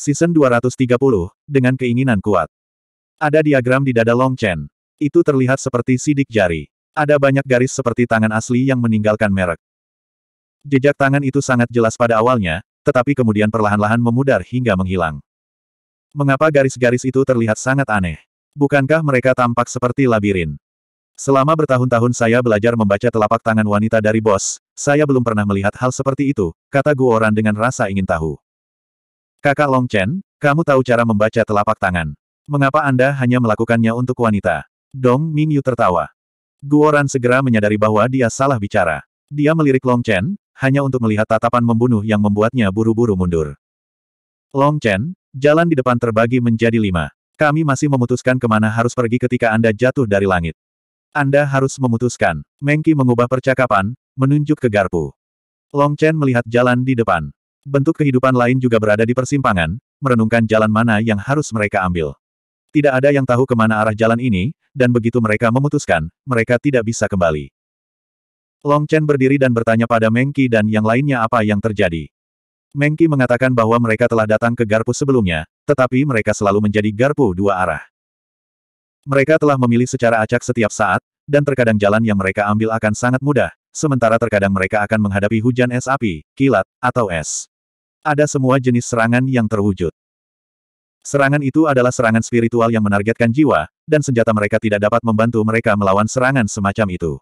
Season 230, dengan keinginan kuat. Ada diagram di dada Long Chen. Itu terlihat seperti sidik jari. Ada banyak garis seperti tangan asli yang meninggalkan merek. Jejak tangan itu sangat jelas pada awalnya, tetapi kemudian perlahan-lahan memudar hingga menghilang. Mengapa garis-garis itu terlihat sangat aneh? Bukankah mereka tampak seperti labirin? Selama bertahun-tahun saya belajar membaca telapak tangan wanita dari bos, saya belum pernah melihat hal seperti itu, kata Guoran dengan rasa ingin tahu. Kakak Long Chen, kamu tahu cara membaca telapak tangan. Mengapa Anda hanya melakukannya untuk wanita? Dong Ming Yu tertawa. Guoran segera menyadari bahwa dia salah bicara. Dia melirik Long Chen, hanya untuk melihat tatapan membunuh yang membuatnya buru-buru mundur. Long Chen, jalan di depan terbagi menjadi lima. Kami masih memutuskan kemana harus pergi ketika Anda jatuh dari langit. Anda harus memutuskan. Mengki mengubah percakapan, menunjuk ke garpu. Long Chen melihat jalan di depan. Bentuk kehidupan lain juga berada di persimpangan, merenungkan jalan mana yang harus mereka ambil. Tidak ada yang tahu kemana arah jalan ini, dan begitu mereka memutuskan, mereka tidak bisa kembali. Long Chen berdiri dan bertanya pada Mengki dan yang lainnya apa yang terjadi. Mengki mengatakan bahwa mereka telah datang ke garpu sebelumnya, tetapi mereka selalu menjadi garpu dua arah. Mereka telah memilih secara acak setiap saat, dan terkadang jalan yang mereka ambil akan sangat mudah, sementara terkadang mereka akan menghadapi hujan es api, kilat, atau es. Ada semua jenis serangan yang terwujud. Serangan itu adalah serangan spiritual yang menargetkan jiwa, dan senjata mereka tidak dapat membantu mereka melawan serangan semacam itu.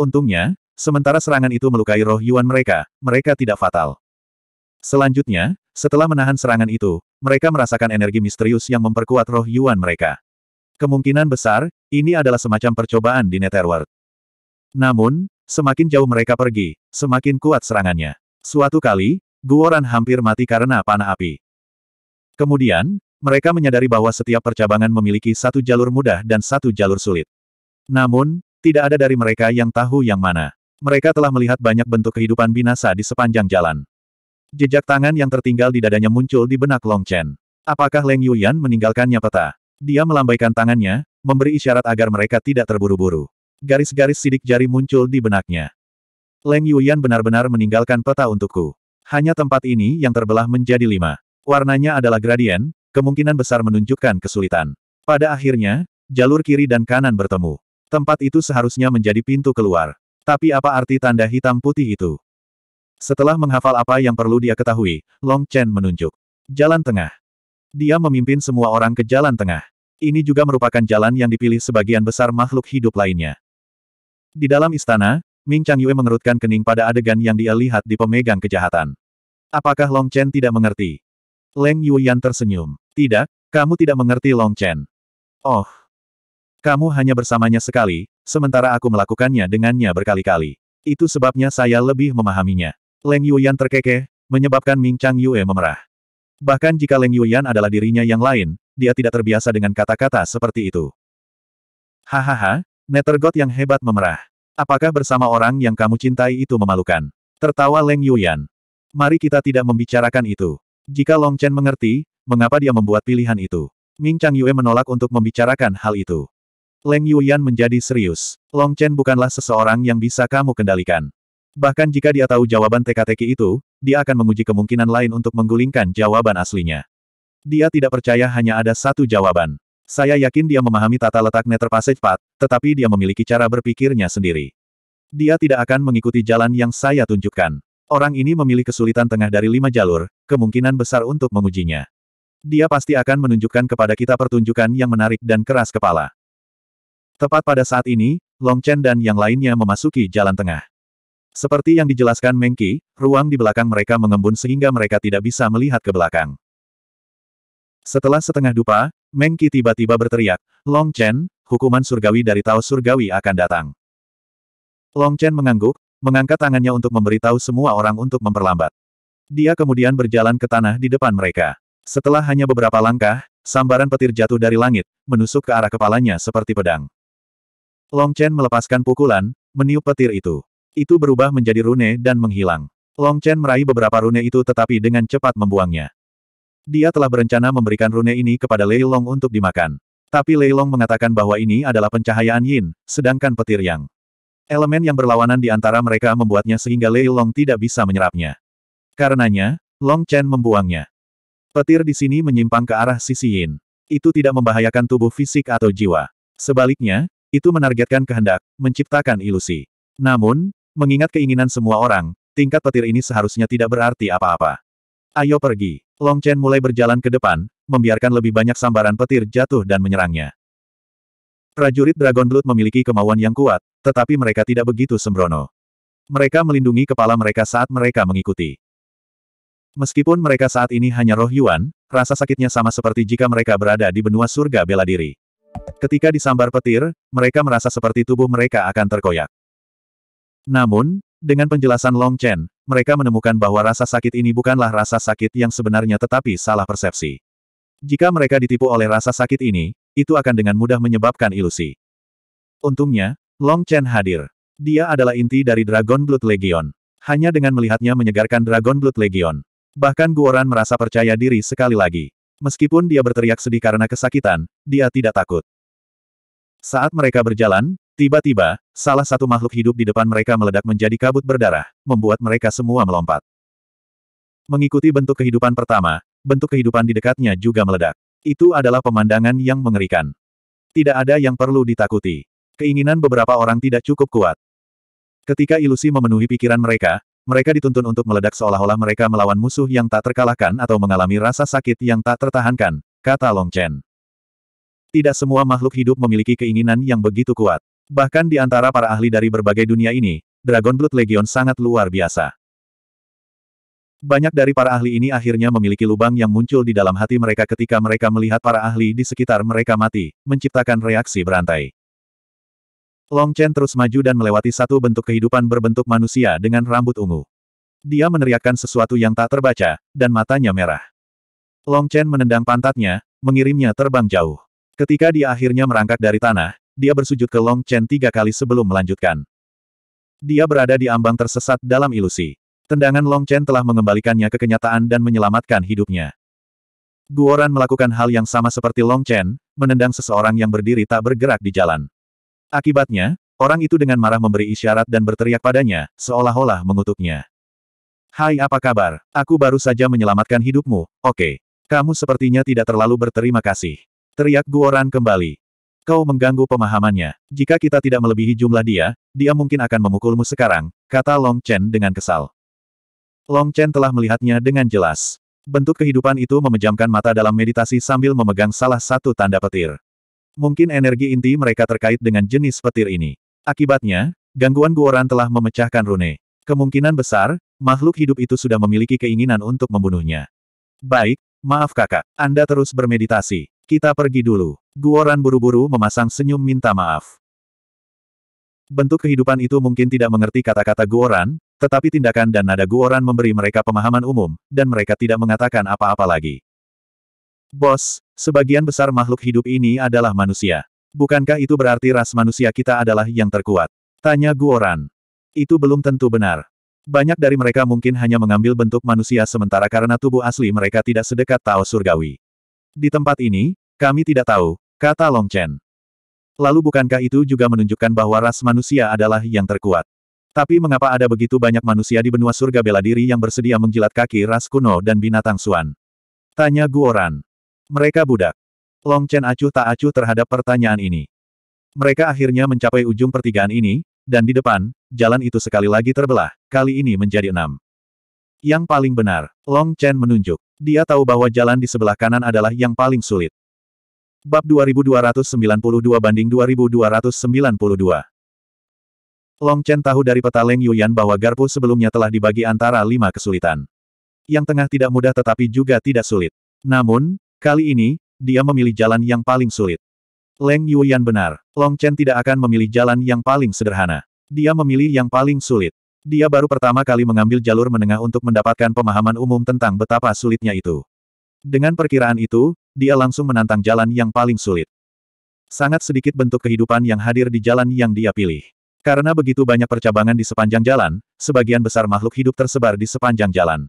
Untungnya, sementara serangan itu melukai roh Yuan mereka, mereka tidak fatal. Selanjutnya, setelah menahan serangan itu, mereka merasakan energi misterius yang memperkuat roh Yuan mereka. Kemungkinan besar, ini adalah semacam percobaan di Netherworld. Namun, semakin jauh mereka pergi, semakin kuat serangannya. Suatu kali, Guoran hampir mati karena panah api. Kemudian, mereka menyadari bahwa setiap percabangan memiliki satu jalur mudah dan satu jalur sulit. Namun, tidak ada dari mereka yang tahu yang mana. Mereka telah melihat banyak bentuk kehidupan binasa di sepanjang jalan. Jejak tangan yang tertinggal di dadanya muncul di benak Long Chen. Apakah Leng Yuyan meninggalkannya peta? Dia melambaikan tangannya, memberi isyarat agar mereka tidak terburu-buru. Garis-garis sidik jari muncul di benaknya. Leng Yuyan benar-benar meninggalkan peta untukku. Hanya tempat ini yang terbelah menjadi lima. Warnanya adalah gradien, kemungkinan besar menunjukkan kesulitan. Pada akhirnya, jalur kiri dan kanan bertemu. Tempat itu seharusnya menjadi pintu keluar. Tapi apa arti tanda hitam putih itu? Setelah menghafal apa yang perlu dia ketahui, Long Chen menunjuk. Jalan tengah. Dia memimpin semua orang ke jalan tengah. Ini juga merupakan jalan yang dipilih sebagian besar makhluk hidup lainnya. Di dalam istana, Ming Chang Yue mengerutkan kening pada adegan yang dia lihat di pemegang kejahatan. Apakah Long Chen tidak mengerti? Leng Yan tersenyum. Tidak, kamu tidak mengerti Long Chen. Oh. Kamu hanya bersamanya sekali, sementara aku melakukannya dengannya berkali-kali. Itu sebabnya saya lebih memahaminya. Leng Yan terkekeh, menyebabkan Ming Chang Yue memerah. Bahkan jika Leng Yan adalah dirinya yang lain, dia tidak terbiasa dengan kata-kata seperti itu. Hahaha, God yang hebat memerah. Apakah bersama orang yang kamu cintai itu memalukan? Tertawa Leng Yan. Mari kita tidak membicarakan itu. Jika Long Chen mengerti, mengapa dia membuat pilihan itu. Ming Chang Yue menolak untuk membicarakan hal itu. Leng Yuyan menjadi serius. Long Chen bukanlah seseorang yang bisa kamu kendalikan. Bahkan jika dia tahu jawaban teka-teki itu, dia akan menguji kemungkinan lain untuk menggulingkan jawaban aslinya. Dia tidak percaya hanya ada satu jawaban. Saya yakin dia memahami tata letak Nether Passage Path, tetapi dia memiliki cara berpikirnya sendiri. Dia tidak akan mengikuti jalan yang saya tunjukkan. Orang ini memilih kesulitan tengah dari lima jalur, kemungkinan besar untuk mengujinya. Dia pasti akan menunjukkan kepada kita pertunjukan yang menarik dan keras kepala. Tepat pada saat ini, Long Chen dan yang lainnya memasuki jalan tengah. Seperti yang dijelaskan Mengki, ruang di belakang mereka mengembun sehingga mereka tidak bisa melihat ke belakang. Setelah setengah dupa, Mengki tiba-tiba berteriak, Long Chen, hukuman surgawi dari Tao Surgawi akan datang. Long Chen mengangguk, mengangkat tangannya untuk memberitahu semua orang untuk memperlambat. Dia kemudian berjalan ke tanah di depan mereka. Setelah hanya beberapa langkah, sambaran petir jatuh dari langit, menusuk ke arah kepalanya seperti pedang. Long Chen melepaskan pukulan, meniup petir itu. Itu berubah menjadi rune dan menghilang. Long Chen meraih beberapa rune itu tetapi dengan cepat membuangnya. Dia telah berencana memberikan rune ini kepada Lei Long untuk dimakan. Tapi Lei Long mengatakan bahwa ini adalah pencahayaan Yin, sedangkan petir Yang. Elemen yang berlawanan di antara mereka membuatnya sehingga Lei Long tidak bisa menyerapnya. Karenanya, Long Chen membuangnya. Petir di sini menyimpang ke arah sisi Yin. Itu tidak membahayakan tubuh fisik atau jiwa. Sebaliknya, itu menargetkan kehendak, menciptakan ilusi. Namun, mengingat keinginan semua orang, tingkat petir ini seharusnya tidak berarti apa-apa. Ayo pergi. Long Chen mulai berjalan ke depan, membiarkan lebih banyak sambaran petir jatuh dan menyerangnya. Prajurit Dragon Blood memiliki kemauan yang kuat, tetapi mereka tidak begitu sembrono. Mereka melindungi kepala mereka saat mereka mengikuti. Meskipun mereka saat ini hanya roh Yuan, rasa sakitnya sama seperti jika mereka berada di benua surga bela diri. Ketika disambar petir, mereka merasa seperti tubuh mereka akan terkoyak. Namun, dengan penjelasan Long Chen, mereka menemukan bahwa rasa sakit ini bukanlah rasa sakit yang sebenarnya tetapi salah persepsi. Jika mereka ditipu oleh rasa sakit ini, itu akan dengan mudah menyebabkan ilusi. Untungnya, Long Chen hadir. Dia adalah inti dari Dragon Blood Legion. Hanya dengan melihatnya menyegarkan Dragon Blood Legion. Bahkan Guoran merasa percaya diri sekali lagi. Meskipun dia berteriak sedih karena kesakitan, dia tidak takut. Saat mereka berjalan, tiba-tiba, salah satu makhluk hidup di depan mereka meledak menjadi kabut berdarah, membuat mereka semua melompat. Mengikuti bentuk kehidupan pertama, bentuk kehidupan di dekatnya juga meledak. Itu adalah pemandangan yang mengerikan. Tidak ada yang perlu ditakuti. Keinginan beberapa orang tidak cukup kuat. Ketika ilusi memenuhi pikiran mereka, mereka dituntun untuk meledak seolah-olah mereka melawan musuh yang tak terkalahkan atau mengalami rasa sakit yang tak tertahankan, kata Long Chen. Tidak semua makhluk hidup memiliki keinginan yang begitu kuat. Bahkan di antara para ahli dari berbagai dunia ini, Dragon Blood Legion sangat luar biasa. Banyak dari para ahli ini akhirnya memiliki lubang yang muncul di dalam hati mereka ketika mereka melihat para ahli di sekitar mereka mati, menciptakan reaksi berantai. Long Chen terus maju dan melewati satu bentuk kehidupan berbentuk manusia dengan rambut ungu. Dia meneriakkan sesuatu yang tak terbaca, dan matanya merah. Long Chen menendang pantatnya, mengirimnya terbang jauh. Ketika dia akhirnya merangkak dari tanah, dia bersujud ke Long Chen tiga kali sebelum melanjutkan. Dia berada di ambang tersesat dalam ilusi. Tendangan Long Chen telah mengembalikannya ke kenyataan dan menyelamatkan hidupnya. Guoran melakukan hal yang sama seperti Long Chen, menendang seseorang yang berdiri tak bergerak di jalan. Akibatnya, orang itu dengan marah memberi isyarat dan berteriak padanya, seolah-olah mengutuknya. Hai apa kabar? Aku baru saja menyelamatkan hidupmu, oke. Kamu sepertinya tidak terlalu berterima kasih. Teriak Guoran kembali. Kau mengganggu pemahamannya. Jika kita tidak melebihi jumlah dia, dia mungkin akan memukulmu sekarang, kata Long Chen dengan kesal. Long Chen telah melihatnya dengan jelas. Bentuk kehidupan itu memejamkan mata dalam meditasi sambil memegang salah satu tanda petir. Mungkin energi inti mereka terkait dengan jenis petir ini. Akibatnya, gangguan Guoran telah memecahkan rune. Kemungkinan besar, makhluk hidup itu sudah memiliki keinginan untuk membunuhnya. Baik, maaf kakak, Anda terus bermeditasi. Kita pergi dulu. Guoran buru-buru memasang senyum minta maaf. Bentuk kehidupan itu mungkin tidak mengerti kata-kata Guoran, tetapi tindakan dan nada Guoran memberi mereka pemahaman umum, dan mereka tidak mengatakan apa-apa lagi. Bos, sebagian besar makhluk hidup ini adalah manusia. Bukankah itu berarti ras manusia kita adalah yang terkuat? Tanya Guoran. Itu belum tentu benar. Banyak dari mereka mungkin hanya mengambil bentuk manusia sementara karena tubuh asli mereka tidak sedekat Tao Surgawi. Di tempat ini, kami tidak tahu, kata Long Chen. Lalu bukankah itu juga menunjukkan bahwa ras manusia adalah yang terkuat? Tapi mengapa ada begitu banyak manusia di benua surga bela diri yang bersedia menjilat kaki ras kuno dan binatang suan? Tanya Guoran. Mereka budak. Long Chen acuh tak acuh terhadap pertanyaan ini. Mereka akhirnya mencapai ujung pertigaan ini, dan di depan, jalan itu sekali lagi terbelah, kali ini menjadi enam. Yang paling benar, Long Chen menunjuk. Dia tahu bahwa jalan di sebelah kanan adalah yang paling sulit. Bab 2292 banding 2292 Long Chen tahu dari peta Leng Yuyan bahwa garpu sebelumnya telah dibagi antara lima kesulitan. Yang tengah tidak mudah tetapi juga tidak sulit. Namun, kali ini, dia memilih jalan yang paling sulit. Leng Yuyan benar, Long Chen tidak akan memilih jalan yang paling sederhana. Dia memilih yang paling sulit. Dia baru pertama kali mengambil jalur menengah untuk mendapatkan pemahaman umum tentang betapa sulitnya itu. Dengan perkiraan itu, dia langsung menantang jalan yang paling sulit. Sangat sedikit bentuk kehidupan yang hadir di jalan yang dia pilih. Karena begitu banyak percabangan di sepanjang jalan, sebagian besar makhluk hidup tersebar di sepanjang jalan.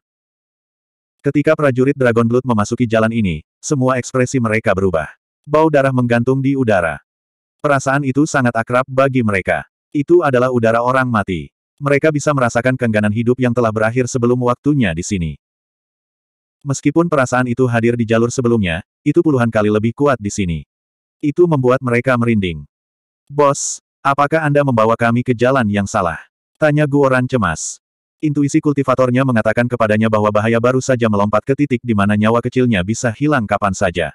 Ketika prajurit Dragon Blood memasuki jalan ini, semua ekspresi mereka berubah. Bau darah menggantung di udara. Perasaan itu sangat akrab bagi mereka. Itu adalah udara orang mati. Mereka bisa merasakan kengganan hidup yang telah berakhir sebelum waktunya di sini. Meskipun perasaan itu hadir di jalur sebelumnya, itu puluhan kali lebih kuat di sini. Itu membuat mereka merinding. Bos, Apakah Anda membawa kami ke jalan yang salah? Tanya Guoran cemas. Intuisi kultivatornya mengatakan kepadanya bahwa bahaya baru saja melompat ke titik di mana nyawa kecilnya bisa hilang kapan saja.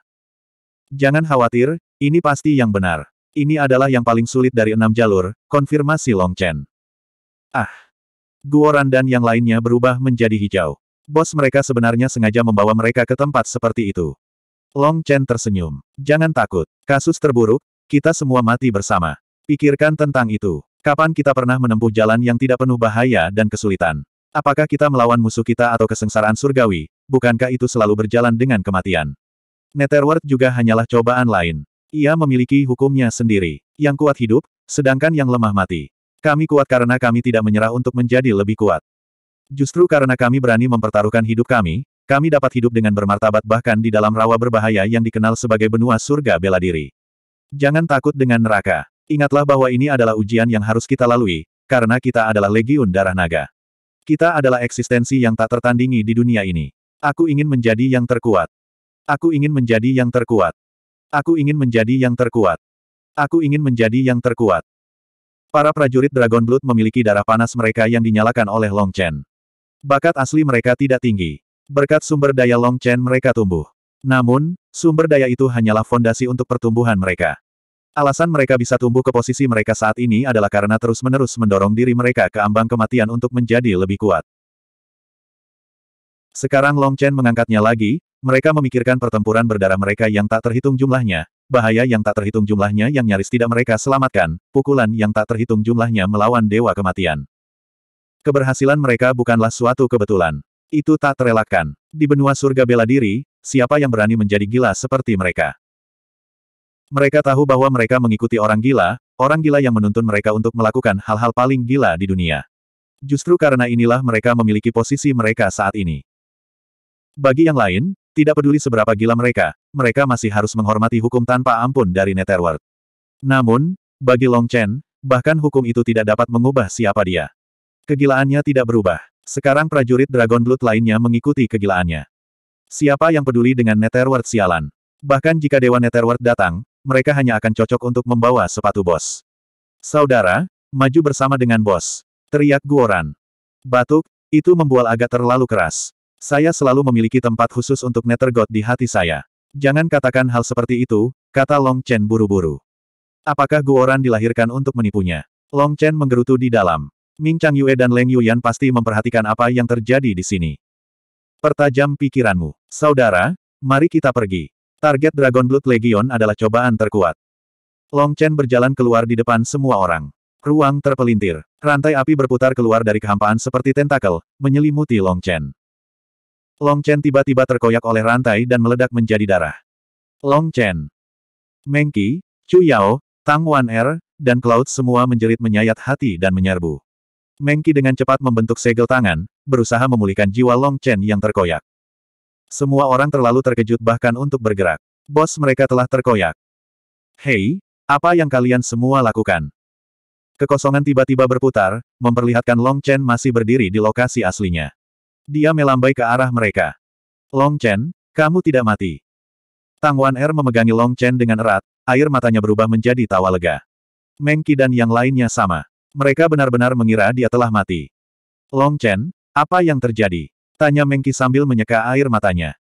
Jangan khawatir, ini pasti yang benar. Ini adalah yang paling sulit dari enam jalur, konfirmasi Long Chen. Ah! Guoran dan yang lainnya berubah menjadi hijau. Bos mereka sebenarnya sengaja membawa mereka ke tempat seperti itu. Long Chen tersenyum. Jangan takut, kasus terburuk, kita semua mati bersama. Pikirkan tentang itu. Kapan kita pernah menempuh jalan yang tidak penuh bahaya dan kesulitan? Apakah kita melawan musuh kita atau kesengsaraan surgawi? Bukankah itu selalu berjalan dengan kematian? Netherworld juga hanyalah cobaan lain. Ia memiliki hukumnya sendiri. Yang kuat hidup, sedangkan yang lemah mati. Kami kuat karena kami tidak menyerah untuk menjadi lebih kuat. Justru karena kami berani mempertaruhkan hidup kami, kami dapat hidup dengan bermartabat bahkan di dalam rawa berbahaya yang dikenal sebagai benua surga bela diri. Jangan takut dengan neraka. Ingatlah bahwa ini adalah ujian yang harus kita lalui, karena kita adalah legiun darah naga. Kita adalah eksistensi yang tak tertandingi di dunia ini. Aku ingin menjadi yang terkuat. Aku ingin menjadi yang terkuat. Aku ingin menjadi yang terkuat. Aku ingin menjadi yang terkuat. Para prajurit Dragon Blood memiliki darah panas mereka yang dinyalakan oleh Long Chen. Bakat asli mereka tidak tinggi. Berkat sumber daya Long Chen mereka tumbuh. Namun, sumber daya itu hanyalah fondasi untuk pertumbuhan mereka. Alasan mereka bisa tumbuh ke posisi mereka saat ini adalah karena terus-menerus mendorong diri mereka ke ambang kematian untuk menjadi lebih kuat. Sekarang Long Chen mengangkatnya lagi, mereka memikirkan pertempuran berdarah mereka yang tak terhitung jumlahnya, bahaya yang tak terhitung jumlahnya yang nyaris tidak mereka selamatkan, pukulan yang tak terhitung jumlahnya melawan dewa kematian. Keberhasilan mereka bukanlah suatu kebetulan. Itu tak terelakkan. Di benua surga bela diri, siapa yang berani menjadi gila seperti mereka? Mereka tahu bahwa mereka mengikuti orang gila, orang gila yang menuntun mereka untuk melakukan hal-hal paling gila di dunia. Justru karena inilah mereka memiliki posisi mereka saat ini. Bagi yang lain, tidak peduli seberapa gila mereka, mereka masih harus menghormati hukum tanpa ampun dari Netherworld. Namun, bagi Long Chen, bahkan hukum itu tidak dapat mengubah siapa dia. Kegilaannya tidak berubah. Sekarang prajurit Dragon Blood lainnya mengikuti kegilaannya. Siapa yang peduli dengan Netherworld sialan? Bahkan jika Dewa Netherworld datang, mereka hanya akan cocok untuk membawa sepatu bos. Saudara, maju bersama dengan bos. Teriak Guoran. Batuk, itu membual agak terlalu keras. Saya selalu memiliki tempat khusus untuk God di hati saya. Jangan katakan hal seperti itu, kata Long Chen buru-buru. Apakah Guoran dilahirkan untuk menipunya? Long Chen menggerutu di dalam. Ming Chang Yue dan Leng Yuyan pasti memperhatikan apa yang terjadi di sini. Pertajam pikiranmu. Saudara, mari kita pergi. Target Dragon Blood Legion adalah cobaan terkuat. Long Chen berjalan keluar di depan semua orang. Ruang terpelintir. Rantai api berputar keluar dari kehampaan seperti tentakel, menyelimuti Long Chen. Long Chen tiba-tiba terkoyak oleh rantai dan meledak menjadi darah. Long Chen, Mengki, Chu Yao, Tang Wan Er, dan Cloud semua menjerit menyayat hati dan menyerbu. Mengki dengan cepat membentuk segel tangan, berusaha memulihkan jiwa Long Chen yang terkoyak. Semua orang terlalu terkejut bahkan untuk bergerak. Bos mereka telah terkoyak. Hei, apa yang kalian semua lakukan? Kekosongan tiba-tiba berputar, memperlihatkan Long Chen masih berdiri di lokasi aslinya. Dia melambai ke arah mereka. Long Chen, kamu tidak mati. Tang Wan Er memegangi Long Chen dengan erat, air matanya berubah menjadi tawa lega. Meng Qi dan yang lainnya sama. Mereka benar-benar mengira dia telah mati. Long Chen, apa yang terjadi? Tanya Mengki sambil menyeka air matanya.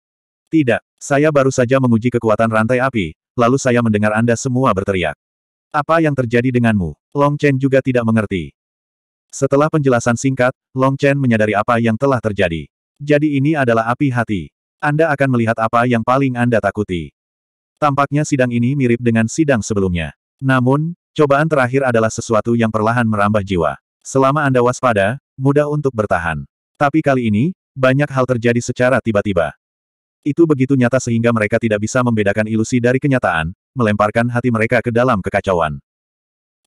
Tidak, saya baru saja menguji kekuatan rantai api, lalu saya mendengar Anda semua berteriak. Apa yang terjadi denganmu? Long Chen juga tidak mengerti. Setelah penjelasan singkat, Long Chen menyadari apa yang telah terjadi. Jadi ini adalah api hati. Anda akan melihat apa yang paling Anda takuti. Tampaknya sidang ini mirip dengan sidang sebelumnya. Namun, cobaan terakhir adalah sesuatu yang perlahan merambah jiwa. Selama Anda waspada, mudah untuk bertahan. Tapi kali ini, banyak hal terjadi secara tiba-tiba. Itu begitu nyata sehingga mereka tidak bisa membedakan ilusi dari kenyataan, melemparkan hati mereka ke dalam kekacauan.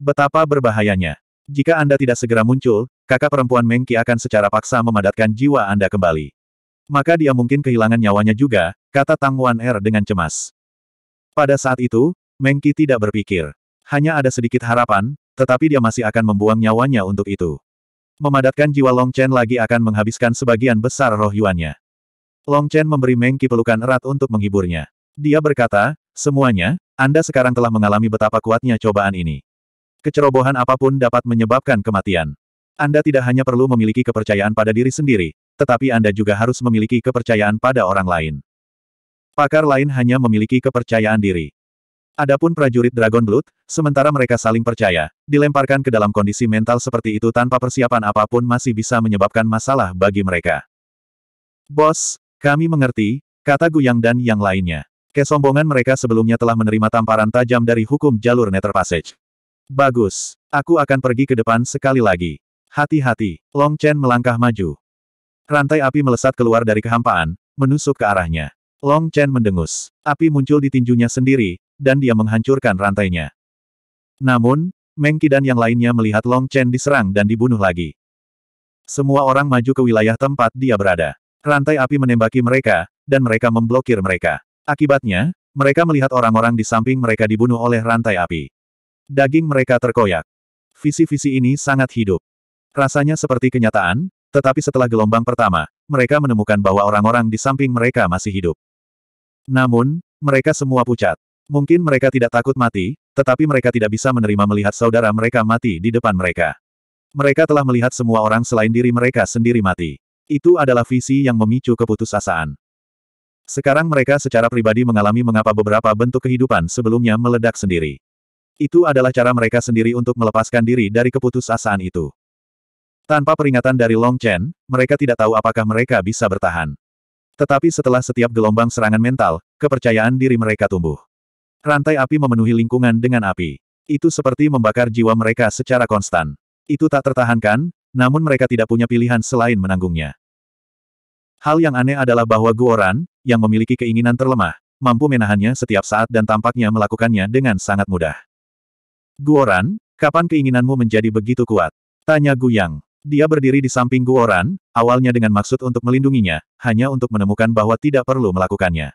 Betapa berbahayanya. Jika Anda tidak segera muncul, kakak perempuan Mengki akan secara paksa memadatkan jiwa Anda kembali. Maka dia mungkin kehilangan nyawanya juga, kata Tang Wan Er dengan cemas. Pada saat itu, Mengki tidak berpikir. Hanya ada sedikit harapan, tetapi dia masih akan membuang nyawanya untuk itu. Memadatkan jiwa Long Chen lagi akan menghabiskan sebagian besar roh yuannya. Long Chen memberi Meng pelukan erat untuk menghiburnya. Dia berkata, semuanya, Anda sekarang telah mengalami betapa kuatnya cobaan ini. Kecerobohan apapun dapat menyebabkan kematian. Anda tidak hanya perlu memiliki kepercayaan pada diri sendiri, tetapi Anda juga harus memiliki kepercayaan pada orang lain. Pakar lain hanya memiliki kepercayaan diri. Adapun prajurit Dragon Blood, sementara mereka saling percaya, dilemparkan ke dalam kondisi mental seperti itu tanpa persiapan apapun masih bisa menyebabkan masalah bagi mereka. Bos, kami mengerti, kata Guyang dan yang lainnya. Kesombongan mereka sebelumnya telah menerima tamparan tajam dari hukum jalur Nether Passage. Bagus, aku akan pergi ke depan sekali lagi. Hati-hati, Long Chen melangkah maju. Rantai api melesat keluar dari kehampaan, menusuk ke arahnya. Long Chen mendengus. Api muncul di tinjunya sendiri, dan dia menghancurkan rantainya. Namun, Mengki dan yang lainnya melihat Long Chen diserang dan dibunuh lagi. Semua orang maju ke wilayah tempat dia berada. Rantai api menembaki mereka, dan mereka memblokir mereka. Akibatnya, mereka melihat orang-orang di samping mereka dibunuh oleh rantai api. Daging mereka terkoyak. Visi-visi ini sangat hidup. Rasanya seperti kenyataan, tetapi setelah gelombang pertama, mereka menemukan bahwa orang-orang di samping mereka masih hidup. Namun, mereka semua pucat. Mungkin mereka tidak takut mati, tetapi mereka tidak bisa menerima melihat saudara mereka mati di depan mereka. Mereka telah melihat semua orang selain diri mereka sendiri mati. Itu adalah visi yang memicu keputusasaan. Sekarang mereka secara pribadi mengalami mengapa beberapa bentuk kehidupan sebelumnya meledak sendiri. Itu adalah cara mereka sendiri untuk melepaskan diri dari keputusasaan itu. Tanpa peringatan dari Long Chen, mereka tidak tahu apakah mereka bisa bertahan. Tetapi setelah setiap gelombang serangan mental, kepercayaan diri mereka tumbuh. Rantai api memenuhi lingkungan dengan api. Itu seperti membakar jiwa mereka secara konstan. Itu tak tertahankan, namun mereka tidak punya pilihan selain menanggungnya. Hal yang aneh adalah bahwa Guoran, yang memiliki keinginan terlemah, mampu menahannya setiap saat dan tampaknya melakukannya dengan sangat mudah. Guoran, kapan keinginanmu menjadi begitu kuat? Tanya Guyang. Dia berdiri di samping Guoran, awalnya dengan maksud untuk melindunginya, hanya untuk menemukan bahwa tidak perlu melakukannya.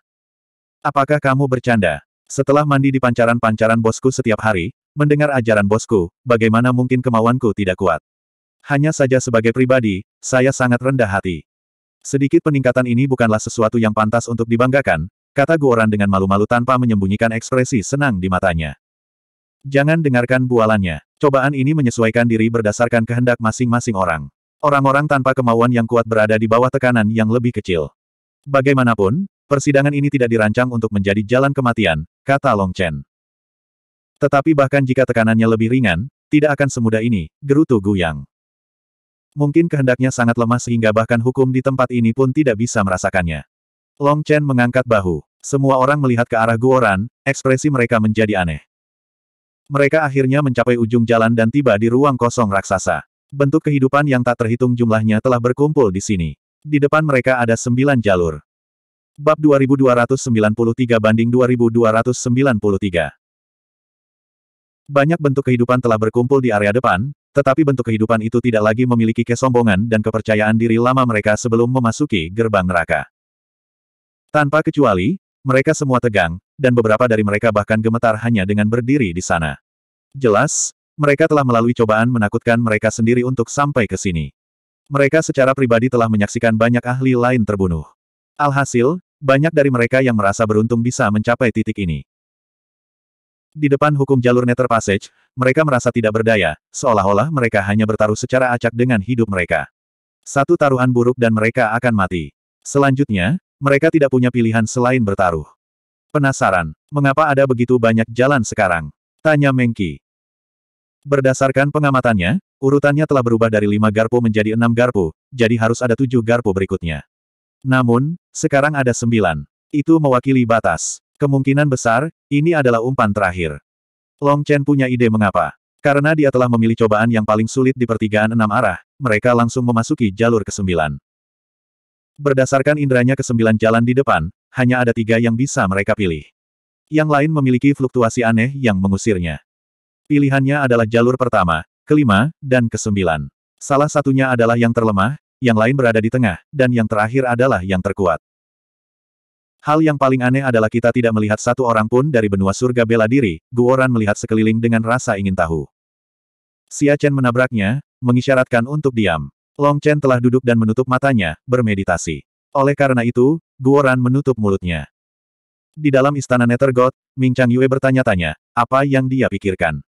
Apakah kamu bercanda? Setelah mandi di pancaran-pancaran bosku setiap hari, mendengar ajaran bosku, bagaimana mungkin kemauanku tidak kuat? Hanya saja sebagai pribadi, saya sangat rendah hati. Sedikit peningkatan ini bukanlah sesuatu yang pantas untuk dibanggakan, kata Guoran dengan malu-malu tanpa menyembunyikan ekspresi senang di matanya. Jangan dengarkan bualannya. Cobaan ini menyesuaikan diri berdasarkan kehendak masing-masing orang. Orang-orang tanpa kemauan yang kuat berada di bawah tekanan yang lebih kecil. Bagaimanapun, Persidangan ini tidak dirancang untuk menjadi jalan kematian, kata Long Chen. Tetapi bahkan jika tekanannya lebih ringan, tidak akan semudah ini, gerutu Guyang. Mungkin kehendaknya sangat lemah sehingga bahkan hukum di tempat ini pun tidak bisa merasakannya. Long Chen mengangkat bahu. Semua orang melihat ke arah Guoran, ekspresi mereka menjadi aneh. Mereka akhirnya mencapai ujung jalan dan tiba di ruang kosong raksasa. Bentuk kehidupan yang tak terhitung jumlahnya telah berkumpul di sini. Di depan mereka ada sembilan jalur. Bab 2293 banding 2293 Banyak bentuk kehidupan telah berkumpul di area depan, tetapi bentuk kehidupan itu tidak lagi memiliki kesombongan dan kepercayaan diri lama mereka sebelum memasuki gerbang neraka. Tanpa kecuali, mereka semua tegang, dan beberapa dari mereka bahkan gemetar hanya dengan berdiri di sana. Jelas, mereka telah melalui cobaan menakutkan mereka sendiri untuk sampai ke sini. Mereka secara pribadi telah menyaksikan banyak ahli lain terbunuh. Alhasil, banyak dari mereka yang merasa beruntung bisa mencapai titik ini. Di depan hukum jalur Nether Passage, mereka merasa tidak berdaya, seolah-olah mereka hanya bertaruh secara acak dengan hidup mereka. Satu taruhan buruk dan mereka akan mati. Selanjutnya, mereka tidak punya pilihan selain bertaruh. Penasaran, mengapa ada begitu banyak jalan sekarang? Tanya Mengki. Berdasarkan pengamatannya, urutannya telah berubah dari lima garpu menjadi enam garpu, jadi harus ada tujuh garpu berikutnya. Namun, sekarang ada sembilan. Itu mewakili batas. Kemungkinan besar, ini adalah umpan terakhir. Long Chen punya ide mengapa. Karena dia telah memilih cobaan yang paling sulit di pertigaan enam arah, mereka langsung memasuki jalur kesembilan. Berdasarkan inderanya kesembilan jalan di depan, hanya ada tiga yang bisa mereka pilih. Yang lain memiliki fluktuasi aneh yang mengusirnya. Pilihannya adalah jalur pertama, kelima, dan kesembilan. Salah satunya adalah yang terlemah, yang lain berada di tengah, dan yang terakhir adalah yang terkuat. Hal yang paling aneh adalah kita tidak melihat satu orang pun dari benua surga bela diri, Guoran melihat sekeliling dengan rasa ingin tahu. Xia Chen menabraknya, mengisyaratkan untuk diam. Long Chen telah duduk dan menutup matanya, bermeditasi. Oleh karena itu, Guoran menutup mulutnya. Di dalam istana Nether God, Ming Chang Yue bertanya-tanya, apa yang dia pikirkan.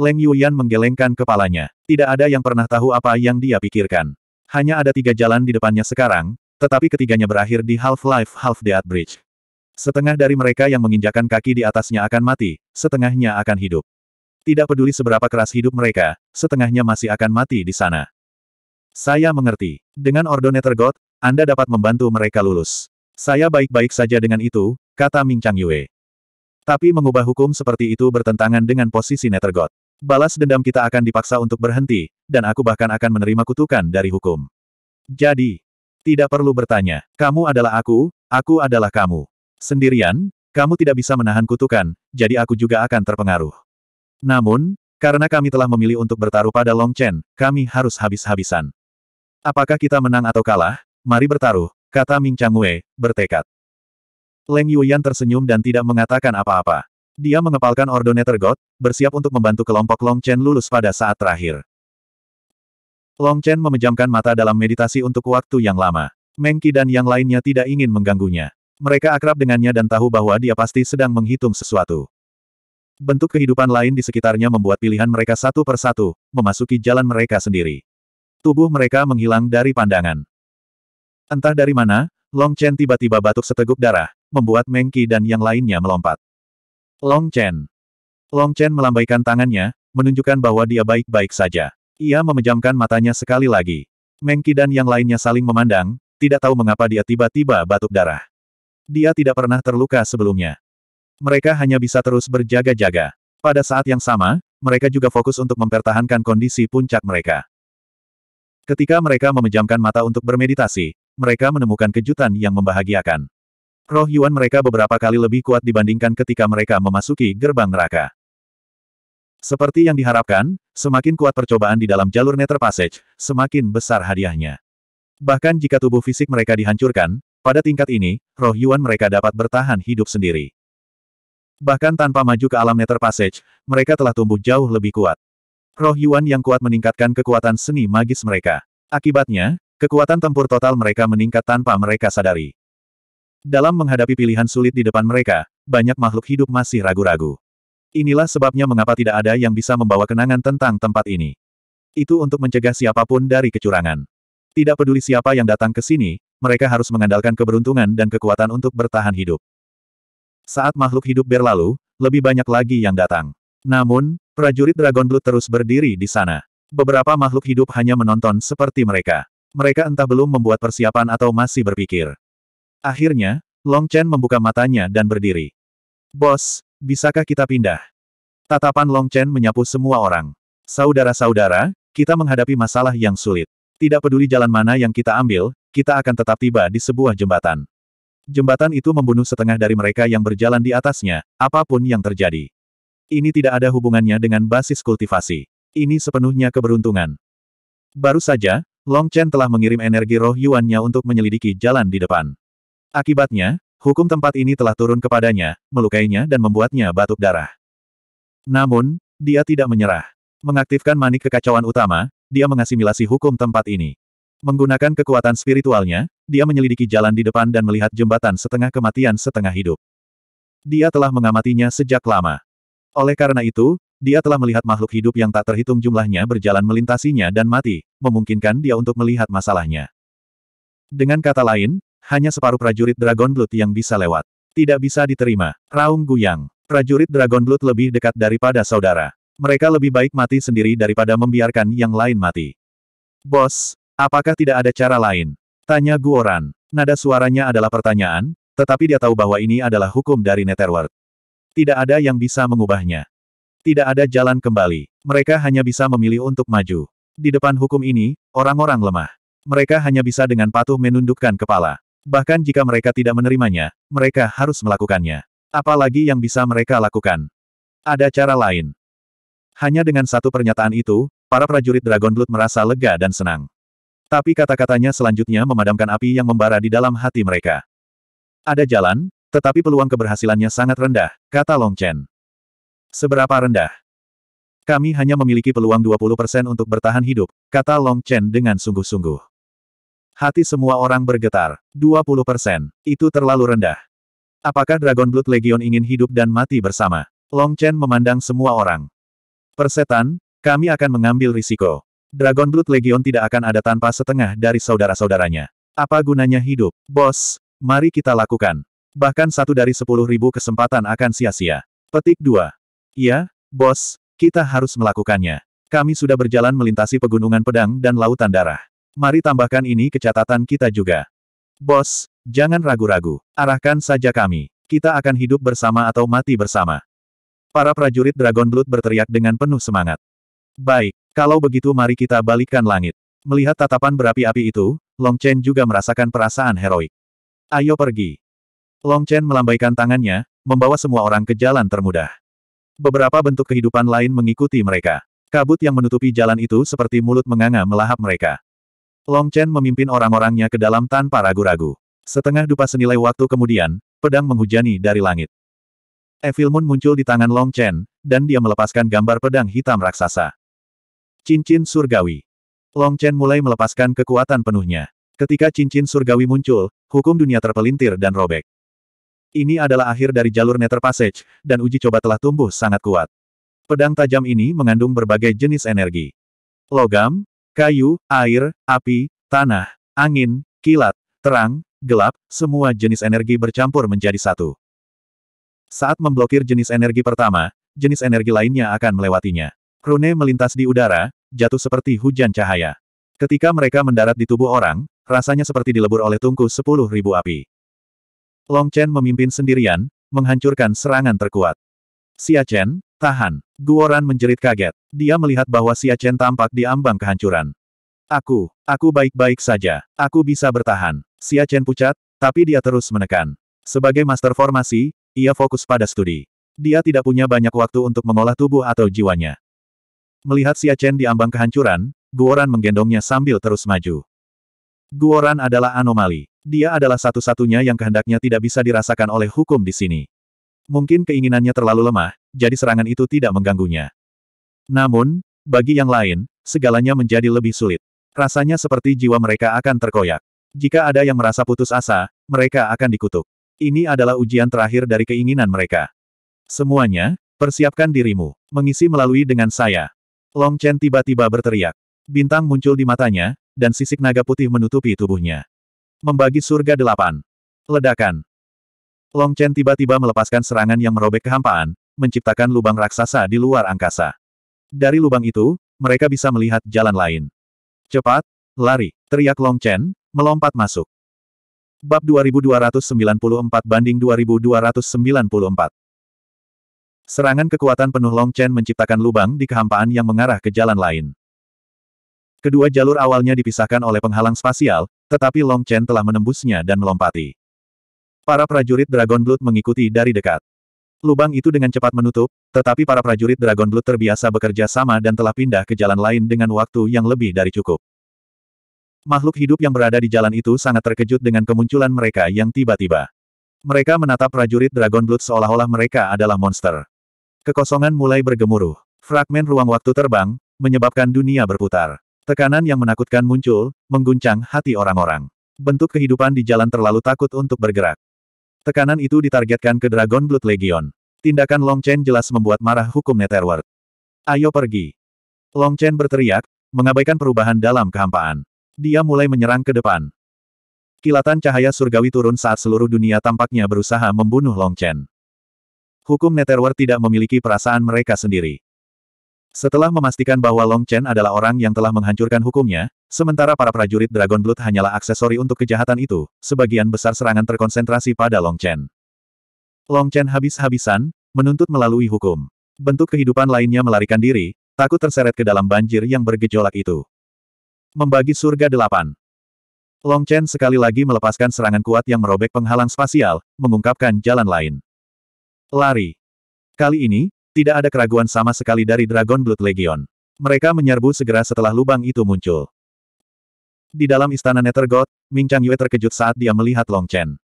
Leng Yuyan menggelengkan kepalanya. Tidak ada yang pernah tahu apa yang dia pikirkan. Hanya ada tiga jalan di depannya sekarang, tetapi ketiganya berakhir di Half-Life half dead Bridge. Setengah dari mereka yang menginjakan kaki di atasnya akan mati, setengahnya akan hidup. Tidak peduli seberapa keras hidup mereka, setengahnya masih akan mati di sana. Saya mengerti. Dengan Ordonator God, Anda dapat membantu mereka lulus. Saya baik-baik saja dengan itu, kata Ming Chang Yue. Tapi mengubah hukum seperti itu bertentangan dengan posisi Nethergod. Balas dendam kita akan dipaksa untuk berhenti, dan aku bahkan akan menerima kutukan dari hukum. Jadi, tidak perlu bertanya, kamu adalah aku, aku adalah kamu. Sendirian, kamu tidak bisa menahan kutukan, jadi aku juga akan terpengaruh. Namun, karena kami telah memilih untuk bertaruh pada Long Chen, kami harus habis-habisan. Apakah kita menang atau kalah? Mari bertaruh, kata Ming Changwe, bertekad. Leng Yuyan tersenyum dan tidak mengatakan apa-apa. Dia mengepalkan Ordonator God, bersiap untuk membantu kelompok Long Chen lulus pada saat terakhir. Long Chen memejamkan mata dalam meditasi untuk waktu yang lama. Mengki dan yang lainnya tidak ingin mengganggunya. Mereka akrab dengannya dan tahu bahwa dia pasti sedang menghitung sesuatu. Bentuk kehidupan lain di sekitarnya membuat pilihan mereka satu persatu, memasuki jalan mereka sendiri. Tubuh mereka menghilang dari pandangan. Entah dari mana, Long Chen tiba-tiba batuk seteguk darah, membuat Mengki dan yang lainnya melompat. Long Chen. Long Chen melambaikan tangannya, menunjukkan bahwa dia baik-baik saja. Ia memejamkan matanya sekali lagi. Mengki dan yang lainnya saling memandang, tidak tahu mengapa dia tiba-tiba batuk darah. Dia tidak pernah terluka sebelumnya. Mereka hanya bisa terus berjaga-jaga. Pada saat yang sama, mereka juga fokus untuk mempertahankan kondisi puncak mereka. Ketika mereka memejamkan mata untuk bermeditasi, mereka menemukan kejutan yang membahagiakan. Roh Yuan mereka beberapa kali lebih kuat dibandingkan ketika mereka memasuki gerbang neraka. Seperti yang diharapkan, semakin kuat percobaan di dalam jalur Nether Passage, semakin besar hadiahnya. Bahkan jika tubuh fisik mereka dihancurkan, pada tingkat ini, roh Yuan mereka dapat bertahan hidup sendiri. Bahkan tanpa maju ke alam Nether Passage, mereka telah tumbuh jauh lebih kuat. Roh Yuan yang kuat meningkatkan kekuatan seni magis mereka. Akibatnya, kekuatan tempur total mereka meningkat tanpa mereka sadari. Dalam menghadapi pilihan sulit di depan mereka, banyak makhluk hidup masih ragu-ragu. Inilah sebabnya mengapa tidak ada yang bisa membawa kenangan tentang tempat ini. Itu untuk mencegah siapapun dari kecurangan. Tidak peduli siapa yang datang ke sini, mereka harus mengandalkan keberuntungan dan kekuatan untuk bertahan hidup. Saat makhluk hidup berlalu, lebih banyak lagi yang datang. Namun, prajurit Dragon Blood terus berdiri di sana. Beberapa makhluk hidup hanya menonton seperti mereka. Mereka entah belum membuat persiapan atau masih berpikir. Akhirnya, Long Chen membuka matanya dan berdiri. Bos, bisakah kita pindah? Tatapan Long Chen menyapu semua orang. Saudara-saudara, kita menghadapi masalah yang sulit. Tidak peduli jalan mana yang kita ambil, kita akan tetap tiba di sebuah jembatan. Jembatan itu membunuh setengah dari mereka yang berjalan di atasnya, apapun yang terjadi. Ini tidak ada hubungannya dengan basis kultivasi. Ini sepenuhnya keberuntungan. Baru saja, Long Chen telah mengirim energi roh Yuan-nya untuk menyelidiki jalan di depan. Akibatnya, hukum tempat ini telah turun kepadanya, melukainya dan membuatnya batuk darah. Namun, dia tidak menyerah. Mengaktifkan manik kekacauan utama, dia mengasimilasi hukum tempat ini. Menggunakan kekuatan spiritualnya, dia menyelidiki jalan di depan dan melihat jembatan setengah kematian setengah hidup. Dia telah mengamatinya sejak lama. Oleh karena itu, dia telah melihat makhluk hidup yang tak terhitung jumlahnya berjalan melintasinya dan mati, memungkinkan dia untuk melihat masalahnya. Dengan kata lain, hanya separuh prajurit Dragon Blood yang bisa lewat. Tidak bisa diterima. Raung Guyang. Prajurit Dragon Blood lebih dekat daripada saudara. Mereka lebih baik mati sendiri daripada membiarkan yang lain mati. Bos, apakah tidak ada cara lain? Tanya Guoran. Nada suaranya adalah pertanyaan, tetapi dia tahu bahwa ini adalah hukum dari Netherworld. Tidak ada yang bisa mengubahnya. Tidak ada jalan kembali. Mereka hanya bisa memilih untuk maju. Di depan hukum ini, orang-orang lemah. Mereka hanya bisa dengan patuh menundukkan kepala. Bahkan jika mereka tidak menerimanya, mereka harus melakukannya. Apalagi yang bisa mereka lakukan. Ada cara lain. Hanya dengan satu pernyataan itu, para prajurit Dragon Blood merasa lega dan senang. Tapi kata-katanya selanjutnya memadamkan api yang membara di dalam hati mereka. Ada jalan, tetapi peluang keberhasilannya sangat rendah, kata Long Chen. Seberapa rendah? Kami hanya memiliki peluang 20% untuk bertahan hidup, kata Long Chen dengan sungguh-sungguh. Hati semua orang bergetar. 20 persen. Itu terlalu rendah. Apakah Dragon Blood Legion ingin hidup dan mati bersama? Long Chen memandang semua orang. Persetan, kami akan mengambil risiko. Dragon Blood Legion tidak akan ada tanpa setengah dari saudara-saudaranya. Apa gunanya hidup? Bos, mari kita lakukan. Bahkan satu dari sepuluh ribu kesempatan akan sia-sia. Petik dua. Iya, bos, kita harus melakukannya. Kami sudah berjalan melintasi pegunungan pedang dan lautan darah. Mari tambahkan ini ke catatan kita juga. Bos, jangan ragu-ragu. Arahkan saja kami. Kita akan hidup bersama atau mati bersama. Para prajurit Dragon Blood berteriak dengan penuh semangat. Baik, kalau begitu mari kita balikkan langit. Melihat tatapan berapi-api itu, Long Chen juga merasakan perasaan heroik. Ayo pergi. Long Chen melambaikan tangannya, membawa semua orang ke jalan termudah. Beberapa bentuk kehidupan lain mengikuti mereka. Kabut yang menutupi jalan itu seperti mulut menganga melahap mereka. Long Chen memimpin orang-orangnya ke dalam tanpa ragu-ragu. Setengah dupa senilai waktu kemudian, pedang menghujani dari langit. Evil Moon muncul di tangan Long Chen, dan dia melepaskan gambar pedang hitam raksasa. Cincin Surgawi Long Chen mulai melepaskan kekuatan penuhnya. Ketika cincin surgawi muncul, hukum dunia terpelintir dan robek. Ini adalah akhir dari jalur Nether Passage, dan uji coba telah tumbuh sangat kuat. Pedang tajam ini mengandung berbagai jenis energi. Logam, kayu, air, api, tanah, angin, kilat, terang, gelap, semua jenis energi bercampur menjadi satu. Saat memblokir jenis energi pertama, jenis energi lainnya akan melewatinya. Rune melintas di udara, jatuh seperti hujan cahaya. Ketika mereka mendarat di tubuh orang, rasanya seperti dilebur oleh tungku sepuluh ribu api. Long Chen memimpin sendirian, menghancurkan serangan terkuat. Xia Chen, Tahan. Guoran menjerit kaget. Dia melihat bahwa Chen tampak di ambang kehancuran. Aku, aku baik-baik saja. Aku bisa bertahan. Chen pucat, tapi dia terus menekan. Sebagai master formasi, ia fokus pada studi. Dia tidak punya banyak waktu untuk mengolah tubuh atau jiwanya. Melihat Chen di ambang kehancuran, Guoran menggendongnya sambil terus maju. Guoran adalah anomali. Dia adalah satu-satunya yang kehendaknya tidak bisa dirasakan oleh hukum di sini. Mungkin keinginannya terlalu lemah, jadi serangan itu tidak mengganggunya. Namun, bagi yang lain, segalanya menjadi lebih sulit. Rasanya seperti jiwa mereka akan terkoyak. Jika ada yang merasa putus asa, mereka akan dikutuk. Ini adalah ujian terakhir dari keinginan mereka. Semuanya, persiapkan dirimu. Mengisi melalui dengan saya. Long Chen tiba-tiba berteriak. Bintang muncul di matanya, dan sisik naga putih menutupi tubuhnya. Membagi surga delapan. Ledakan. Long Chen tiba-tiba melepaskan serangan yang merobek kehampaan, menciptakan lubang raksasa di luar angkasa. Dari lubang itu, mereka bisa melihat jalan lain. Cepat, lari, teriak Long Chen, melompat masuk. Bab 2294 banding 2294 Serangan kekuatan penuh Long Chen menciptakan lubang di kehampaan yang mengarah ke jalan lain. Kedua jalur awalnya dipisahkan oleh penghalang spasial, tetapi Long Chen telah menembusnya dan melompati. Para prajurit Dragon Blood mengikuti dari dekat. Lubang itu dengan cepat menutup, tetapi para prajurit Dragon Blood terbiasa bekerja sama dan telah pindah ke jalan lain dengan waktu yang lebih dari cukup. Makhluk hidup yang berada di jalan itu sangat terkejut dengan kemunculan mereka yang tiba-tiba. Mereka menatap prajurit Dragon Blood seolah-olah mereka adalah monster. Kekosongan mulai bergemuruh. Fragmen ruang waktu terbang, menyebabkan dunia berputar. Tekanan yang menakutkan muncul, mengguncang hati orang-orang. Bentuk kehidupan di jalan terlalu takut untuk bergerak. Tekanan itu ditargetkan ke Dragon Blood Legion. Tindakan Long Chen jelas membuat marah hukum Netherworld. Ayo pergi. Long Chen berteriak, mengabaikan perubahan dalam kehampaan. Dia mulai menyerang ke depan. Kilatan cahaya surgawi turun saat seluruh dunia tampaknya berusaha membunuh Long Chen. Hukum Netherworld tidak memiliki perasaan mereka sendiri. Setelah memastikan bahwa Long Chen adalah orang yang telah menghancurkan hukumnya, sementara para prajurit Dragon Blood hanyalah aksesori untuk kejahatan itu, sebagian besar serangan terkonsentrasi pada Long Chen. Long Chen habis-habisan, menuntut melalui hukum. Bentuk kehidupan lainnya melarikan diri, takut terseret ke dalam banjir yang bergejolak itu. Membagi surga delapan. Long Chen sekali lagi melepaskan serangan kuat yang merobek penghalang spasial, mengungkapkan jalan lain. Lari. Kali ini, tidak ada keraguan sama sekali dari Dragon Blood Legion. Mereka menyerbu segera setelah lubang itu muncul. Di dalam istana God, Ming Chang Yue terkejut saat dia melihat Long Chen.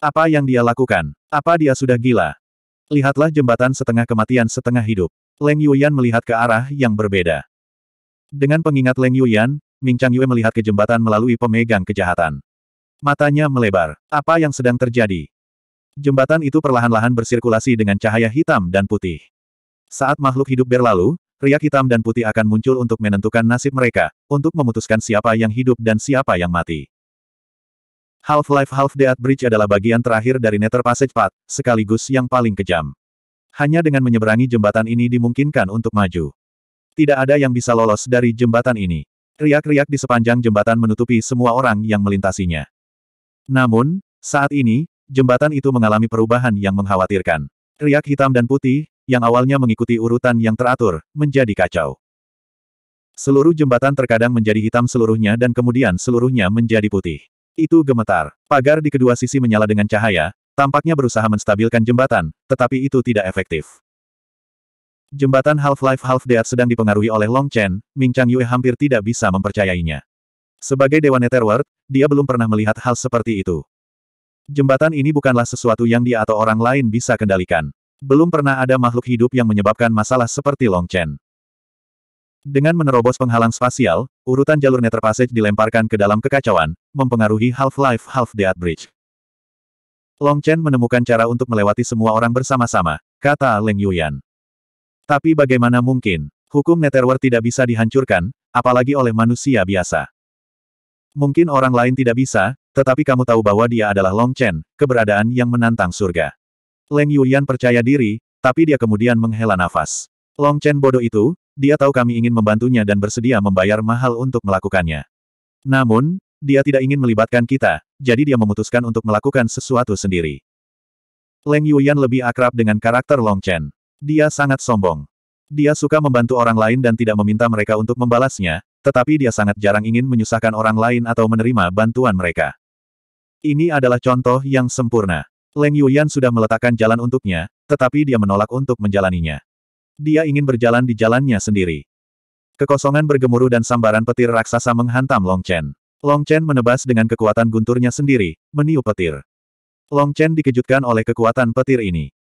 Apa yang dia lakukan? Apa dia sudah gila? Lihatlah jembatan setengah kematian setengah hidup. Leng Yuyan melihat ke arah yang berbeda. Dengan pengingat Leng Yuyan, Ming Chang Yue melihat ke jembatan melalui pemegang kejahatan. Matanya melebar. Apa yang sedang terjadi? Jembatan itu perlahan-lahan bersirkulasi dengan cahaya hitam dan putih. Saat makhluk hidup berlalu, riak hitam dan putih akan muncul untuk menentukan nasib mereka, untuk memutuskan siapa yang hidup dan siapa yang mati. Half-Life half dead Bridge adalah bagian terakhir dari Nether Passage Path, sekaligus yang paling kejam. Hanya dengan menyeberangi jembatan ini dimungkinkan untuk maju. Tidak ada yang bisa lolos dari jembatan ini. Riak-riak di sepanjang jembatan menutupi semua orang yang melintasinya. Namun, saat ini, jembatan itu mengalami perubahan yang mengkhawatirkan. Riak hitam dan putih, yang awalnya mengikuti urutan yang teratur, menjadi kacau. Seluruh jembatan terkadang menjadi hitam seluruhnya dan kemudian seluruhnya menjadi putih. Itu gemetar. Pagar di kedua sisi menyala dengan cahaya, tampaknya berusaha menstabilkan jembatan, tetapi itu tidak efektif. Jembatan Half-Life half dead sedang dipengaruhi oleh Long Chen, Ming Chang Yue hampir tidak bisa mempercayainya. Sebagai Dewa Netherworld, dia belum pernah melihat hal seperti itu. Jembatan ini bukanlah sesuatu yang dia atau orang lain bisa kendalikan. Belum pernah ada makhluk hidup yang menyebabkan masalah seperti Long Chen. Dengan menerobos penghalang spasial, urutan jalur Nether Passage dilemparkan ke dalam kekacauan, mempengaruhi Half-Life half dead Bridge. Long Chen menemukan cara untuk melewati semua orang bersama-sama, kata Leng Yuyan. Tapi bagaimana mungkin, hukum Netherworld tidak bisa dihancurkan, apalagi oleh manusia biasa. Mungkin orang lain tidak bisa, tetapi kamu tahu bahwa dia adalah Long Chen, keberadaan yang menantang surga. Leng Yulian percaya diri, tapi dia kemudian menghela nafas. Long Chen bodoh itu, dia tahu kami ingin membantunya dan bersedia membayar mahal untuk melakukannya. Namun, dia tidak ingin melibatkan kita, jadi dia memutuskan untuk melakukan sesuatu sendiri. Leng Yuyan lebih akrab dengan karakter Long Chen. Dia sangat sombong. Dia suka membantu orang lain dan tidak meminta mereka untuk membalasnya, tetapi dia sangat jarang ingin menyusahkan orang lain atau menerima bantuan mereka. Ini adalah contoh yang sempurna. Leng Yuyan sudah meletakkan jalan untuknya, tetapi dia menolak untuk menjalaninya. Dia ingin berjalan di jalannya sendiri. Kekosongan bergemuruh dan sambaran petir raksasa menghantam Long Chen. Long Chen menebas dengan kekuatan gunturnya sendiri, meniup petir. Long Chen dikejutkan oleh kekuatan petir ini.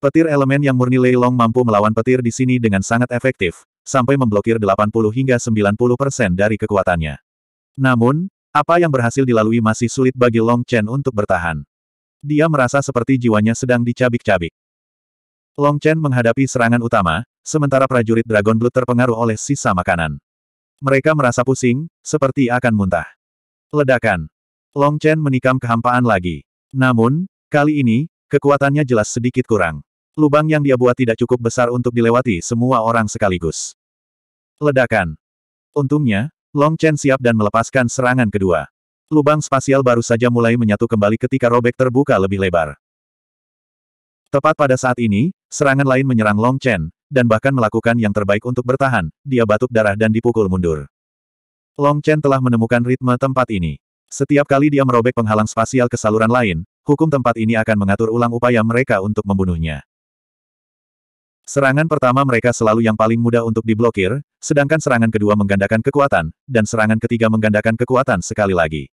Petir elemen yang murni Lei Long mampu melawan petir di sini dengan sangat efektif, sampai memblokir 80 hingga 90 persen dari kekuatannya. Namun, apa yang berhasil dilalui masih sulit bagi Long Chen untuk bertahan. Dia merasa seperti jiwanya sedang dicabik-cabik. Long Chen menghadapi serangan utama, sementara prajurit Dragon Blood terpengaruh oleh sisa makanan. Mereka merasa pusing, seperti akan muntah. Ledakan. Long Chen menikam kehampaan lagi. Namun, kali ini, kekuatannya jelas sedikit kurang. Lubang yang dia buat tidak cukup besar untuk dilewati semua orang sekaligus. Ledakan. Untungnya, Long Chen siap dan melepaskan serangan kedua. Lubang spasial baru saja mulai menyatu kembali ketika robek terbuka lebih lebar. Tepat pada saat ini, serangan lain menyerang Long Chen, dan bahkan melakukan yang terbaik untuk bertahan, dia batuk darah dan dipukul mundur. Long Chen telah menemukan ritme tempat ini. Setiap kali dia merobek penghalang spasial ke saluran lain, hukum tempat ini akan mengatur ulang upaya mereka untuk membunuhnya. Serangan pertama mereka selalu yang paling mudah untuk diblokir, sedangkan serangan kedua menggandakan kekuatan, dan serangan ketiga menggandakan kekuatan sekali lagi.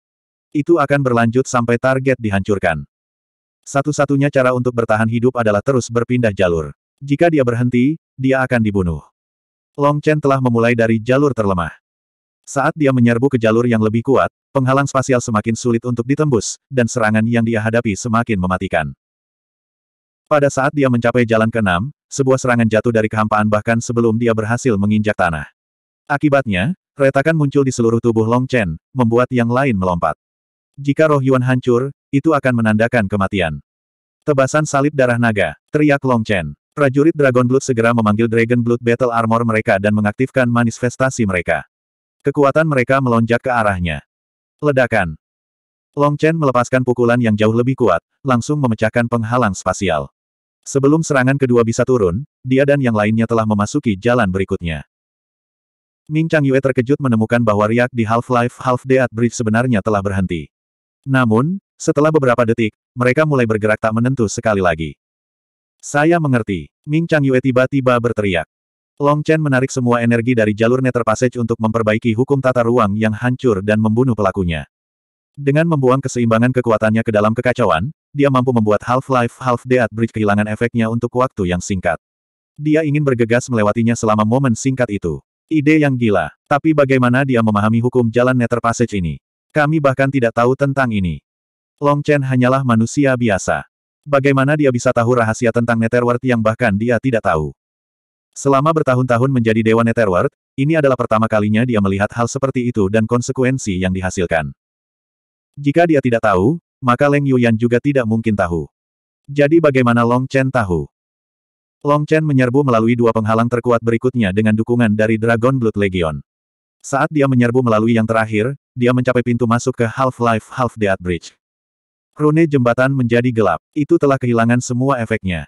Itu akan berlanjut sampai target dihancurkan. Satu-satunya cara untuk bertahan hidup adalah terus berpindah jalur. Jika dia berhenti, dia akan dibunuh. Long Chen telah memulai dari jalur terlemah. Saat dia menyerbu ke jalur yang lebih kuat, penghalang spasial semakin sulit untuk ditembus, dan serangan yang dia hadapi semakin mematikan. Pada saat dia mencapai jalan ke-6, sebuah serangan jatuh dari kehampaan bahkan sebelum dia berhasil menginjak tanah. Akibatnya, retakan muncul di seluruh tubuh Long Chen, membuat yang lain melompat. Jika roh Yuan hancur, itu akan menandakan kematian. Tebasan salib darah naga, teriak Long Chen. Prajurit Dragon Blood segera memanggil Dragon Blood Battle Armor mereka dan mengaktifkan manifestasi mereka. Kekuatan mereka melonjak ke arahnya. Ledakan. Long Chen melepaskan pukulan yang jauh lebih kuat, langsung memecahkan penghalang spasial. Sebelum serangan kedua bisa turun, dia dan yang lainnya telah memasuki jalan berikutnya. Ming Chang Yue terkejut menemukan bahwa riak di Half-Life half Dead Bridge sebenarnya telah berhenti. Namun, setelah beberapa detik, mereka mulai bergerak tak menentu sekali lagi. Saya mengerti. Ming Chang Yue tiba-tiba berteriak. Long Chen menarik semua energi dari jalur Nether Passage untuk memperbaiki hukum tata ruang yang hancur dan membunuh pelakunya. Dengan membuang keseimbangan kekuatannya ke dalam kekacauan, dia mampu membuat Half-Life half dead Bridge kehilangan efeknya untuk waktu yang singkat. Dia ingin bergegas melewatinya selama momen singkat itu. Ide yang gila. Tapi bagaimana dia memahami hukum jalan Nether Passage ini? Kami bahkan tidak tahu tentang ini. Long Chen hanyalah manusia biasa. Bagaimana dia bisa tahu rahasia tentang Netherworld yang bahkan dia tidak tahu? Selama bertahun-tahun menjadi Dewa Netherworld, ini adalah pertama kalinya dia melihat hal seperti itu dan konsekuensi yang dihasilkan. Jika dia tidak tahu, maka Leng Yuyan juga tidak mungkin tahu. Jadi bagaimana Long Chen tahu? Long Chen menyerbu melalui dua penghalang terkuat berikutnya dengan dukungan dari Dragon Blood Legion. Saat dia menyerbu melalui yang terakhir, dia mencapai pintu masuk ke Half-Life half dead Bridge. Rune jembatan menjadi gelap. Itu telah kehilangan semua efeknya.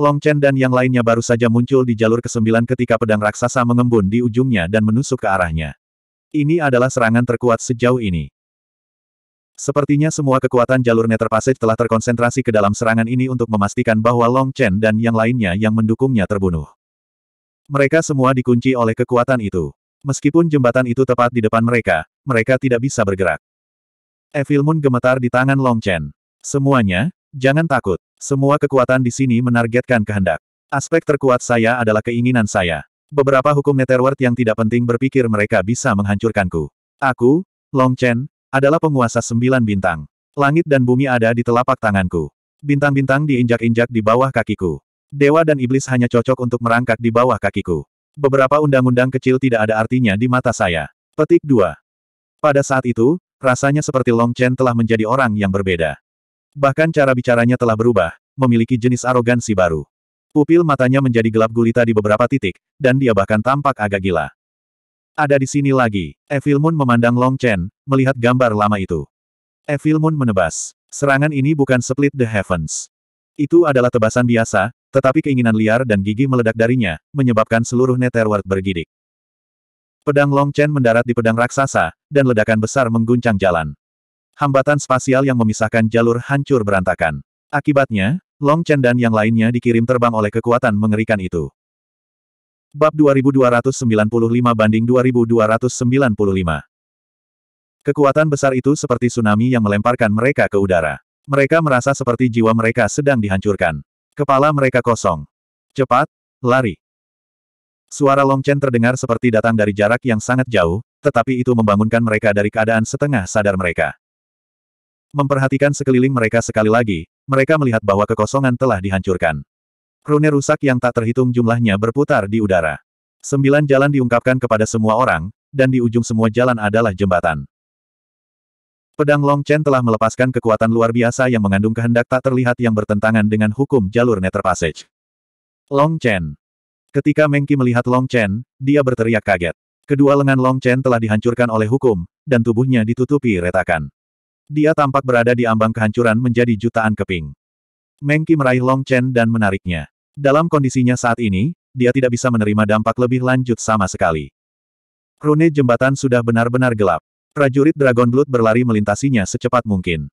Long Chen dan yang lainnya baru saja muncul di jalur ke-9 ketika pedang raksasa mengembun di ujungnya dan menusuk ke arahnya. Ini adalah serangan terkuat sejauh ini. Sepertinya semua kekuatan jalur Nether Passage telah terkonsentrasi ke dalam serangan ini untuk memastikan bahwa Long Chen dan yang lainnya yang mendukungnya terbunuh. Mereka semua dikunci oleh kekuatan itu. Meskipun jembatan itu tepat di depan mereka, mereka tidak bisa bergerak. Evil Moon gemetar di tangan Long Chen. Semuanya, jangan takut. Semua kekuatan di sini menargetkan kehendak. Aspek terkuat saya adalah keinginan saya. Beberapa hukum Netherworld yang tidak penting berpikir mereka bisa menghancurkanku. Aku, Long Chen, adalah penguasa sembilan bintang. Langit dan bumi ada di telapak tanganku. Bintang-bintang diinjak-injak di bawah kakiku. Dewa dan iblis hanya cocok untuk merangkak di bawah kakiku. Beberapa undang-undang kecil tidak ada artinya di mata saya. Petik 2. Pada saat itu, rasanya seperti Long Chen telah menjadi orang yang berbeda. Bahkan cara bicaranya telah berubah, memiliki jenis arogansi baru. Pupil matanya menjadi gelap gulita di beberapa titik, dan dia bahkan tampak agak gila. Ada di sini lagi. Evil Moon memandang Long Chen, melihat gambar lama itu. Evil Moon menebas. Serangan ini bukan split the heavens. Itu adalah tebasan biasa, tetapi keinginan liar dan gigi meledak darinya, menyebabkan seluruh Netherworld bergidik. Pedang Long Chen mendarat di pedang raksasa, dan ledakan besar mengguncang jalan. Hambatan spasial yang memisahkan jalur hancur berantakan. Akibatnya, Long Chen dan yang lainnya dikirim terbang oleh kekuatan mengerikan itu. Bab 2295 banding 2295 Kekuatan besar itu seperti tsunami yang melemparkan mereka ke udara. Mereka merasa seperti jiwa mereka sedang dihancurkan. Kepala mereka kosong. Cepat, lari. Suara Long Chen terdengar seperti datang dari jarak yang sangat jauh, tetapi itu membangunkan mereka dari keadaan setengah sadar mereka. Memperhatikan sekeliling mereka sekali lagi, mereka melihat bahwa kekosongan telah dihancurkan. Rune rusak yang tak terhitung jumlahnya berputar di udara. Sembilan jalan diungkapkan kepada semua orang, dan di ujung semua jalan adalah jembatan. Pedang Long Chen telah melepaskan kekuatan luar biasa yang mengandung kehendak tak terlihat yang bertentangan dengan hukum jalur Nether Passage. Long Chen. Ketika Mengki melihat Long Chen, dia berteriak kaget. Kedua lengan Long Chen telah dihancurkan oleh hukum, dan tubuhnya ditutupi retakan. Dia tampak berada di ambang kehancuran menjadi jutaan keping. Mengki meraih Long Chen dan menariknya. Dalam kondisinya saat ini, dia tidak bisa menerima dampak lebih lanjut sama sekali. Rune jembatan sudah benar-benar gelap. Prajurit Dragon Blood berlari melintasinya secepat mungkin.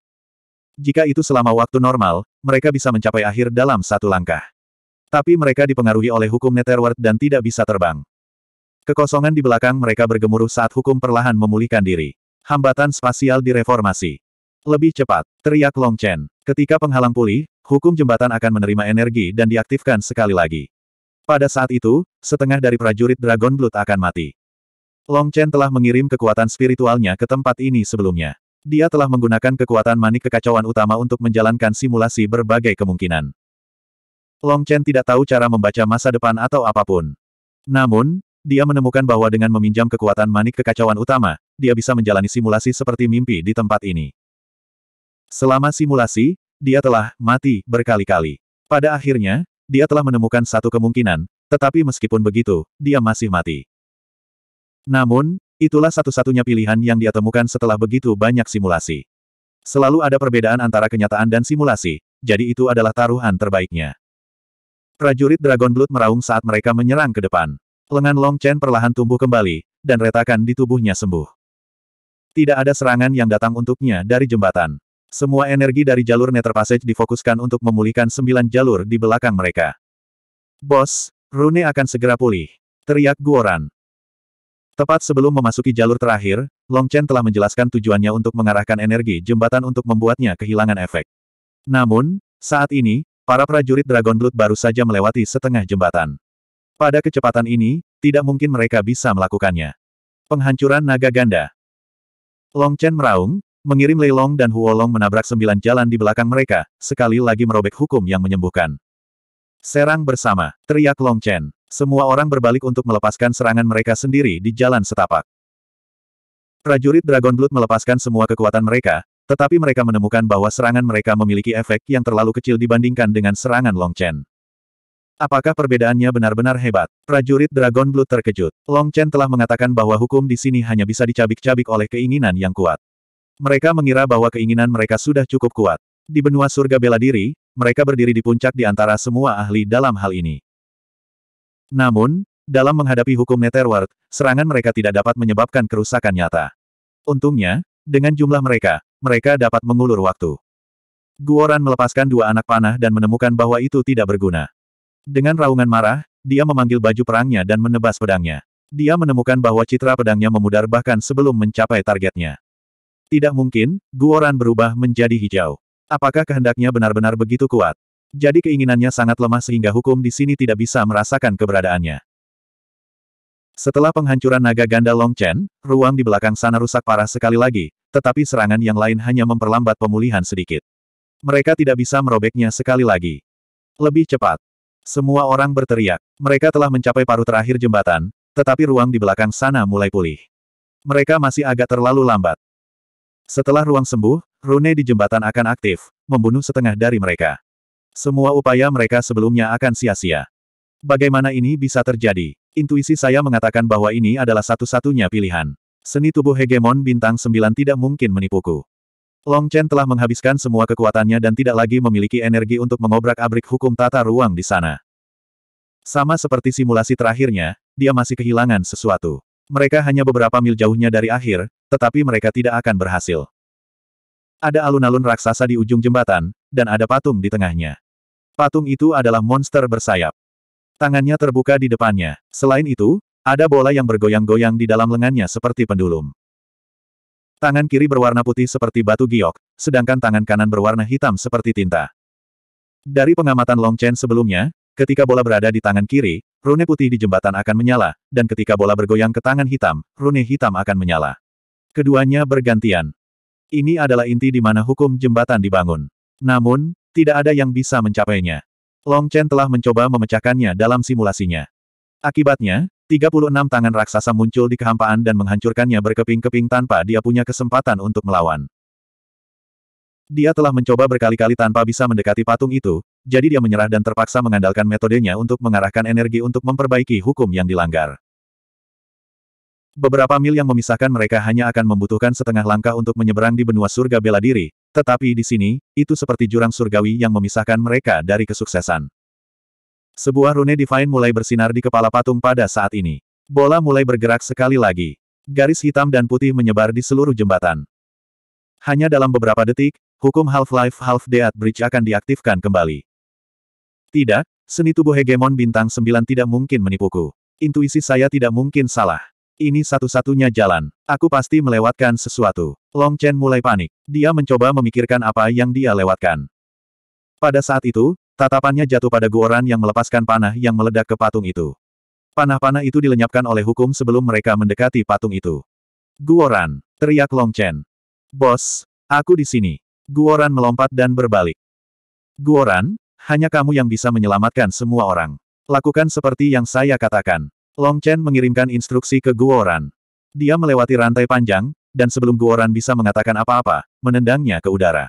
Jika itu selama waktu normal, mereka bisa mencapai akhir dalam satu langkah. Tapi mereka dipengaruhi oleh hukum Netherworld dan tidak bisa terbang. Kekosongan di belakang mereka bergemuruh saat hukum perlahan memulihkan diri. Hambatan spasial direformasi. Lebih cepat, teriak Long Chen. Ketika penghalang pulih, hukum jembatan akan menerima energi dan diaktifkan sekali lagi. Pada saat itu, setengah dari prajurit Dragon Blood akan mati. Long Chen telah mengirim kekuatan spiritualnya ke tempat ini sebelumnya. Dia telah menggunakan kekuatan manik kekacauan utama untuk menjalankan simulasi berbagai kemungkinan. Long Chen tidak tahu cara membaca masa depan atau apapun. Namun, dia menemukan bahwa dengan meminjam kekuatan manik kekacauan utama, dia bisa menjalani simulasi seperti mimpi di tempat ini. Selama simulasi, dia telah mati berkali-kali. Pada akhirnya, dia telah menemukan satu kemungkinan, tetapi meskipun begitu, dia masih mati. Namun, itulah satu-satunya pilihan yang dia temukan setelah begitu banyak simulasi. Selalu ada perbedaan antara kenyataan dan simulasi, jadi itu adalah taruhan terbaiknya. Prajurit Dragon Blood meraung saat mereka menyerang ke depan. Lengan Long Chen perlahan tumbuh kembali, dan retakan di tubuhnya sembuh. Tidak ada serangan yang datang untuknya dari jembatan. Semua energi dari jalur Nether Passage difokuskan untuk memulihkan sembilan jalur di belakang mereka. Bos, Rune akan segera pulih. Teriak Guoran. Tepat sebelum memasuki jalur terakhir, Long Chen telah menjelaskan tujuannya untuk mengarahkan energi jembatan untuk membuatnya kehilangan efek. Namun, saat ini, para prajurit Dragon Blood baru saja melewati setengah jembatan. Pada kecepatan ini, tidak mungkin mereka bisa melakukannya. Penghancuran naga ganda. Long Chen meraung, mengirim Lei Long dan Huo Long menabrak sembilan jalan di belakang mereka, sekali lagi merobek hukum yang menyembuhkan. Serang bersama, teriak Long Chen. Semua orang berbalik untuk melepaskan serangan mereka sendiri di jalan setapak. Prajurit Dragon Blood melepaskan semua kekuatan mereka, tetapi mereka menemukan bahwa serangan mereka memiliki efek yang terlalu kecil dibandingkan dengan serangan Long Chen. Apakah perbedaannya benar-benar hebat? Prajurit Dragon Blood terkejut. Long Chen telah mengatakan bahwa hukum di sini hanya bisa dicabik-cabik oleh keinginan yang kuat. Mereka mengira bahwa keinginan mereka sudah cukup kuat. Di benua surga bela diri, mereka berdiri di puncak di antara semua ahli dalam hal ini. Namun, dalam menghadapi hukum Netherworld, serangan mereka tidak dapat menyebabkan kerusakan nyata. Untungnya, dengan jumlah mereka, mereka dapat mengulur waktu. Guoran melepaskan dua anak panah dan menemukan bahwa itu tidak berguna. Dengan raungan marah, dia memanggil baju perangnya dan menebas pedangnya. Dia menemukan bahwa citra pedangnya memudar bahkan sebelum mencapai targetnya. Tidak mungkin, Guoran berubah menjadi hijau. Apakah kehendaknya benar-benar begitu kuat? Jadi keinginannya sangat lemah sehingga hukum di sini tidak bisa merasakan keberadaannya. Setelah penghancuran naga ganda Long Chen, ruang di belakang sana rusak parah sekali lagi, tetapi serangan yang lain hanya memperlambat pemulihan sedikit. Mereka tidak bisa merobeknya sekali lagi. Lebih cepat. Semua orang berteriak. Mereka telah mencapai paruh terakhir jembatan, tetapi ruang di belakang sana mulai pulih. Mereka masih agak terlalu lambat. Setelah ruang sembuh, rune di jembatan akan aktif, membunuh setengah dari mereka. Semua upaya mereka sebelumnya akan sia-sia. Bagaimana ini bisa terjadi? Intuisi saya mengatakan bahwa ini adalah satu-satunya pilihan. Seni tubuh hegemon bintang sembilan tidak mungkin menipuku. Long Chen telah menghabiskan semua kekuatannya dan tidak lagi memiliki energi untuk mengobrak-abrik hukum tata ruang di sana. Sama seperti simulasi terakhirnya, dia masih kehilangan sesuatu. Mereka hanya beberapa mil jauhnya dari akhir, tetapi mereka tidak akan berhasil. Ada alun-alun raksasa di ujung jembatan, dan ada patung di tengahnya. Patung itu adalah monster bersayap. Tangannya terbuka di depannya. Selain itu, ada bola yang bergoyang-goyang di dalam lengannya seperti pendulum. Tangan kiri berwarna putih seperti batu giok, sedangkan tangan kanan berwarna hitam seperti tinta. Dari pengamatan Long Chen sebelumnya, ketika bola berada di tangan kiri, rune putih di jembatan akan menyala, dan ketika bola bergoyang ke tangan hitam, rune hitam akan menyala. Keduanya bergantian. Ini adalah inti di mana hukum jembatan dibangun. Namun, tidak ada yang bisa mencapainya. Long Chen telah mencoba memecahkannya dalam simulasinya. Akibatnya, 36 tangan raksasa muncul di kehampaan dan menghancurkannya berkeping-keping tanpa dia punya kesempatan untuk melawan. Dia telah mencoba berkali-kali tanpa bisa mendekati patung itu, jadi dia menyerah dan terpaksa mengandalkan metodenya untuk mengarahkan energi untuk memperbaiki hukum yang dilanggar. Beberapa mil yang memisahkan mereka hanya akan membutuhkan setengah langkah untuk menyeberang di benua surga bela diri, tetapi di sini, itu seperti jurang surgawi yang memisahkan mereka dari kesuksesan. Sebuah rune divine mulai bersinar di kepala patung pada saat ini. Bola mulai bergerak sekali lagi. Garis hitam dan putih menyebar di seluruh jembatan. Hanya dalam beberapa detik, hukum Half-Life Half-Death Bridge akan diaktifkan kembali. Tidak, seni tubuh hegemon bintang 9 tidak mungkin menipuku. Intuisi saya tidak mungkin salah. Ini satu-satunya jalan. Aku pasti melewatkan sesuatu. Long Chen mulai panik. Dia mencoba memikirkan apa yang dia lewatkan. Pada saat itu, tatapannya jatuh pada guoran yang melepaskan panah yang meledak ke patung itu. Panah-panah itu dilenyapkan oleh hukum sebelum mereka mendekati patung itu. Guoran, teriak Long Chen. Bos, aku di sini. Guoran melompat dan berbalik. Guoran, hanya kamu yang bisa menyelamatkan semua orang. Lakukan seperti yang saya katakan. Long Chen mengirimkan instruksi ke Guoran. Dia melewati rantai panjang, dan sebelum Guoran bisa mengatakan apa-apa, menendangnya ke udara.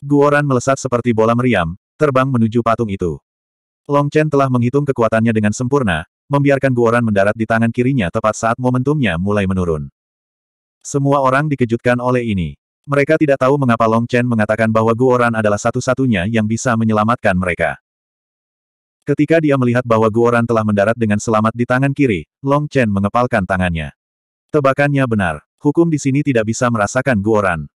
Guoran melesat seperti bola meriam, terbang menuju patung itu. Long Chen telah menghitung kekuatannya dengan sempurna, membiarkan Guoran mendarat di tangan kirinya tepat saat momentumnya mulai menurun. Semua orang dikejutkan oleh ini. Mereka tidak tahu mengapa Long Chen mengatakan bahwa Guoran adalah satu-satunya yang bisa menyelamatkan mereka. Ketika dia melihat bahwa Guoran telah mendarat dengan selamat di tangan kiri, Long Chen mengepalkan tangannya. Tebakannya benar. Hukum di sini tidak bisa merasakan Guoran.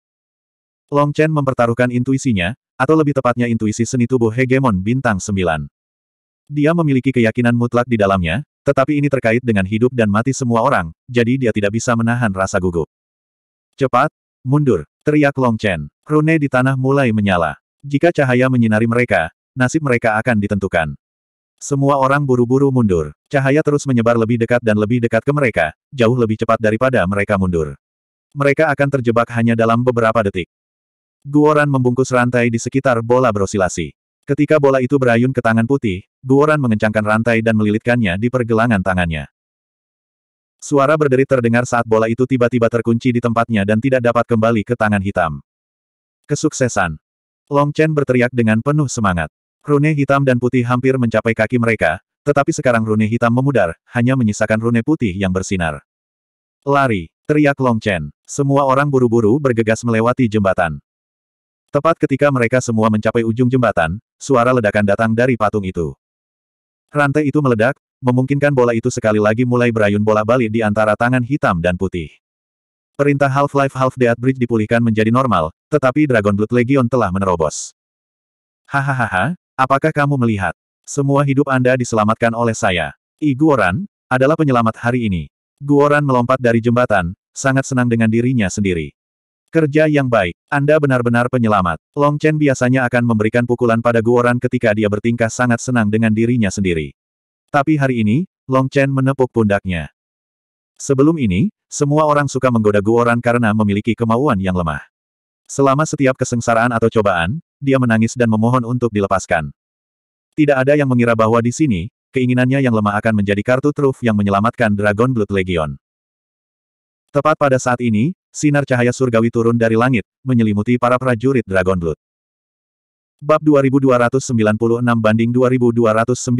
Long Chen mempertaruhkan intuisinya, atau lebih tepatnya intuisi seni tubuh hegemon bintang 9. Dia memiliki keyakinan mutlak di dalamnya, tetapi ini terkait dengan hidup dan mati semua orang, jadi dia tidak bisa menahan rasa gugup. Cepat, mundur, teriak Long Chen. Rune di tanah mulai menyala. Jika cahaya menyinari mereka, nasib mereka akan ditentukan. Semua orang buru-buru mundur. Cahaya terus menyebar lebih dekat dan lebih dekat ke mereka, jauh lebih cepat daripada mereka mundur. Mereka akan terjebak hanya dalam beberapa detik. Guoran membungkus rantai di sekitar bola berosilasi. Ketika bola itu berayun ke tangan putih, Guoran mengencangkan rantai dan melilitkannya di pergelangan tangannya. Suara berderit terdengar saat bola itu tiba-tiba terkunci di tempatnya dan tidak dapat kembali ke tangan hitam. Kesuksesan. Long Chen berteriak dengan penuh semangat. Rune hitam dan putih hampir mencapai kaki mereka, tetapi sekarang rune hitam memudar, hanya menyisakan rune putih yang bersinar. Lari, teriak Long Chen. Semua orang buru-buru bergegas melewati jembatan. Tepat ketika mereka semua mencapai ujung jembatan, suara ledakan datang dari patung itu. Rantai itu meledak, memungkinkan bola itu sekali lagi mulai berayun bola balik di antara tangan hitam dan putih. Perintah Half-Life half Dead Bridge dipulihkan menjadi normal, tetapi Dragon Blood Legion telah menerobos. Hahaha, Apakah kamu melihat? Semua hidup Anda diselamatkan oleh saya. I Guoran, adalah penyelamat hari ini. Guoran melompat dari jembatan, sangat senang dengan dirinya sendiri. Kerja yang baik, Anda benar-benar penyelamat. Long Chen biasanya akan memberikan pukulan pada Guoran ketika dia bertingkah sangat senang dengan dirinya sendiri. Tapi hari ini, Long Chen menepuk pundaknya. Sebelum ini, semua orang suka menggoda Guoran karena memiliki kemauan yang lemah. Selama setiap kesengsaraan atau cobaan, dia menangis dan memohon untuk dilepaskan. Tidak ada yang mengira bahwa di sini, keinginannya yang lemah akan menjadi kartu truf yang menyelamatkan Dragon Blood Legion. Tepat pada saat ini, sinar cahaya surgawi turun dari langit, menyelimuti para prajurit Dragon Blood. Bab 2296 banding 2296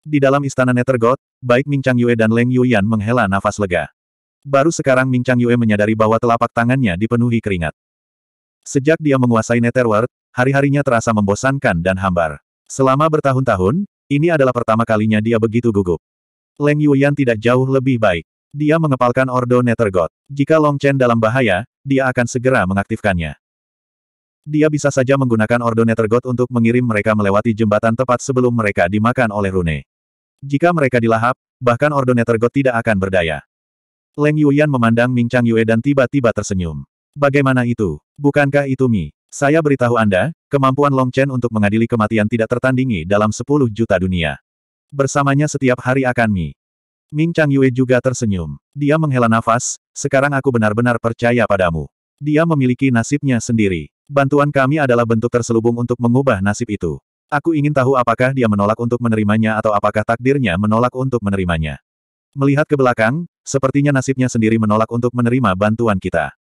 Di dalam istana Nethergod, baik Ming Chang Yue dan Leng Yuyan menghela nafas lega. Baru sekarang Ming Chang Yue menyadari bahwa telapak tangannya dipenuhi keringat. Sejak dia menguasai Netherworld, hari-harinya terasa membosankan dan hambar. Selama bertahun-tahun, ini adalah pertama kalinya dia begitu gugup. Leng Yuyan tidak jauh lebih baik. Dia mengepalkan Ordo Nethergod. Jika Long Chen dalam bahaya, dia akan segera mengaktifkannya. Dia bisa saja menggunakan Ordo Nethergod untuk mengirim mereka melewati jembatan tepat sebelum mereka dimakan oleh Rune. Jika mereka dilahap, bahkan Ordo Nethergod tidak akan berdaya. Leng Yuyan memandang Ming Chang Yue dan tiba-tiba tersenyum. Bagaimana itu? Bukankah itu Mi? Saya beritahu Anda, kemampuan Long Chen untuk mengadili kematian tidak tertandingi dalam 10 juta dunia. Bersamanya setiap hari akan Mi. Ming Chang Yue juga tersenyum. Dia menghela nafas, sekarang aku benar-benar percaya padamu. Dia memiliki nasibnya sendiri. Bantuan kami adalah bentuk terselubung untuk mengubah nasib itu. Aku ingin tahu apakah dia menolak untuk menerimanya atau apakah takdirnya menolak untuk menerimanya. Melihat ke belakang, sepertinya nasibnya sendiri menolak untuk menerima bantuan kita.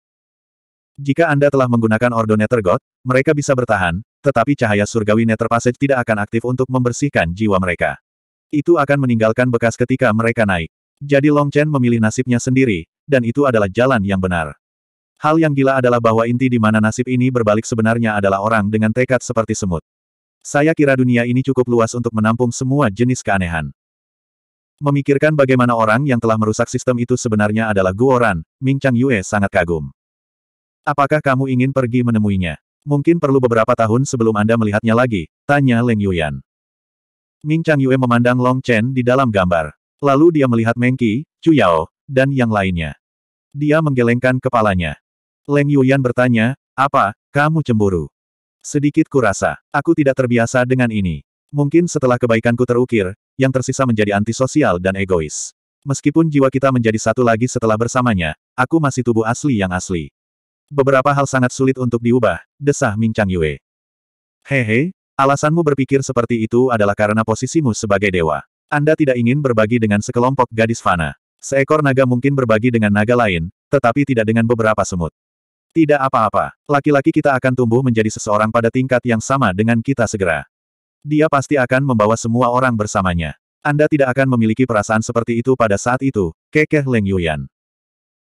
Jika Anda telah menggunakan ordo Nether God, mereka bisa bertahan, tetapi cahaya surgawi Nether Passage tidak akan aktif untuk membersihkan jiwa mereka. Itu akan meninggalkan bekas ketika mereka naik. Jadi Long Chen memilih nasibnya sendiri, dan itu adalah jalan yang benar. Hal yang gila adalah bahwa inti di mana nasib ini berbalik sebenarnya adalah orang dengan tekad seperti semut. Saya kira dunia ini cukup luas untuk menampung semua jenis keanehan. Memikirkan bagaimana orang yang telah merusak sistem itu sebenarnya adalah Guoran, Ming Chang Yue sangat kagum. Apakah kamu ingin pergi menemuinya? Mungkin perlu beberapa tahun sebelum Anda melihatnya lagi, tanya Leng Yuyan. Ming Chang Yue memandang Long Chen di dalam gambar. Lalu dia melihat Meng Qi, Chu Yao, dan yang lainnya. Dia menggelengkan kepalanya. Leng Yuyan bertanya, apa, kamu cemburu? Sedikit kurasa, aku tidak terbiasa dengan ini. Mungkin setelah kebaikanku terukir, yang tersisa menjadi antisosial dan egois. Meskipun jiwa kita menjadi satu lagi setelah bersamanya, aku masih tubuh asli yang asli. Beberapa hal sangat sulit untuk diubah, desah Ming Chang Yue. Hehe, alasanmu berpikir seperti itu adalah karena posisimu sebagai dewa. Anda tidak ingin berbagi dengan sekelompok gadis fana. Seekor naga mungkin berbagi dengan naga lain, tetapi tidak dengan beberapa semut. Tidak apa-apa, laki-laki kita akan tumbuh menjadi seseorang pada tingkat yang sama dengan kita segera. Dia pasti akan membawa semua orang bersamanya. Anda tidak akan memiliki perasaan seperti itu pada saat itu, kekeh Leng Yuyan.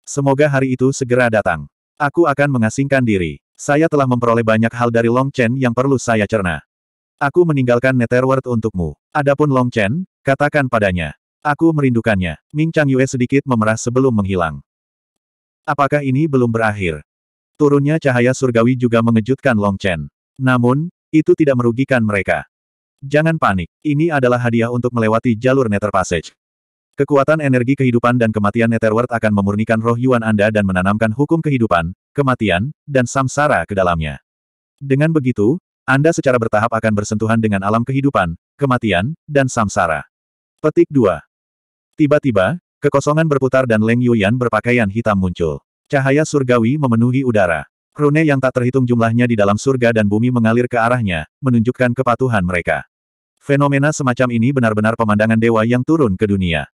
Semoga hari itu segera datang. Aku akan mengasingkan diri. Saya telah memperoleh banyak hal dari Long Chen yang perlu saya cerna. Aku meninggalkan Netherworld untukmu. Adapun Long Chen, katakan padanya. Aku merindukannya. Ming Chang Yue sedikit memerah sebelum menghilang. Apakah ini belum berakhir? Turunnya cahaya surgawi juga mengejutkan Long Chen. Namun, itu tidak merugikan mereka. Jangan panik, ini adalah hadiah untuk melewati jalur Nether Passage. Kekuatan energi kehidupan dan kematian Netherworld akan memurnikan roh Yuan Anda dan menanamkan hukum kehidupan, kematian, dan samsara ke dalamnya. Dengan begitu, Anda secara bertahap akan bersentuhan dengan alam kehidupan, kematian, dan samsara. Petik 2. Tiba-tiba, kekosongan berputar dan Leng Yuyan berpakaian hitam muncul. Cahaya surgawi memenuhi udara. Rune yang tak terhitung jumlahnya di dalam surga dan bumi mengalir ke arahnya, menunjukkan kepatuhan mereka. Fenomena semacam ini benar-benar pemandangan dewa yang turun ke dunia.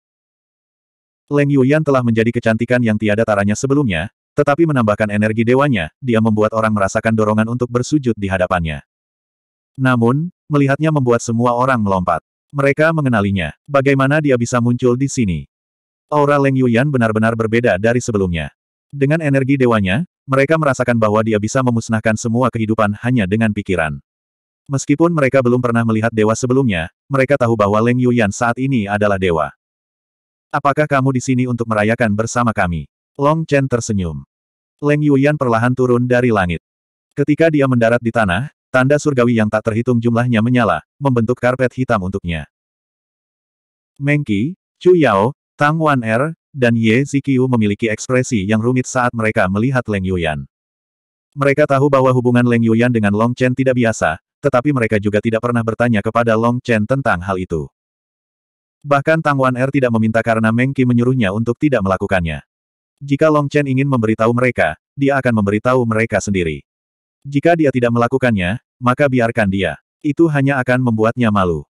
Leng Yuyan telah menjadi kecantikan yang tiada taranya sebelumnya, tetapi menambahkan energi dewanya, dia membuat orang merasakan dorongan untuk bersujud di hadapannya. Namun, melihatnya membuat semua orang melompat. Mereka mengenalinya. Bagaimana dia bisa muncul di sini? Aura Leng Yuyan benar-benar berbeda dari sebelumnya. Dengan energi dewanya, mereka merasakan bahwa dia bisa memusnahkan semua kehidupan hanya dengan pikiran. Meskipun mereka belum pernah melihat dewa sebelumnya, mereka tahu bahwa Leng Yuyan saat ini adalah dewa. Apakah kamu di sini untuk merayakan bersama kami? Long Chen tersenyum. Leng Yuyan perlahan turun dari langit. Ketika dia mendarat di tanah, tanda surgawi yang tak terhitung jumlahnya menyala, membentuk karpet hitam untuknya. Mengki, Chu Yao, Tang Wan Er, dan Ye Zikiu memiliki ekspresi yang rumit saat mereka melihat Leng Yuyan. Mereka tahu bahwa hubungan Leng Yuyan dengan Long Chen tidak biasa, tetapi mereka juga tidak pernah bertanya kepada Long Chen tentang hal itu. Bahkan Tang Wan Er tidak meminta karena Meng Qi menyuruhnya untuk tidak melakukannya. Jika Long Chen ingin memberitahu mereka, dia akan memberitahu mereka sendiri. Jika dia tidak melakukannya, maka biarkan dia. Itu hanya akan membuatnya malu.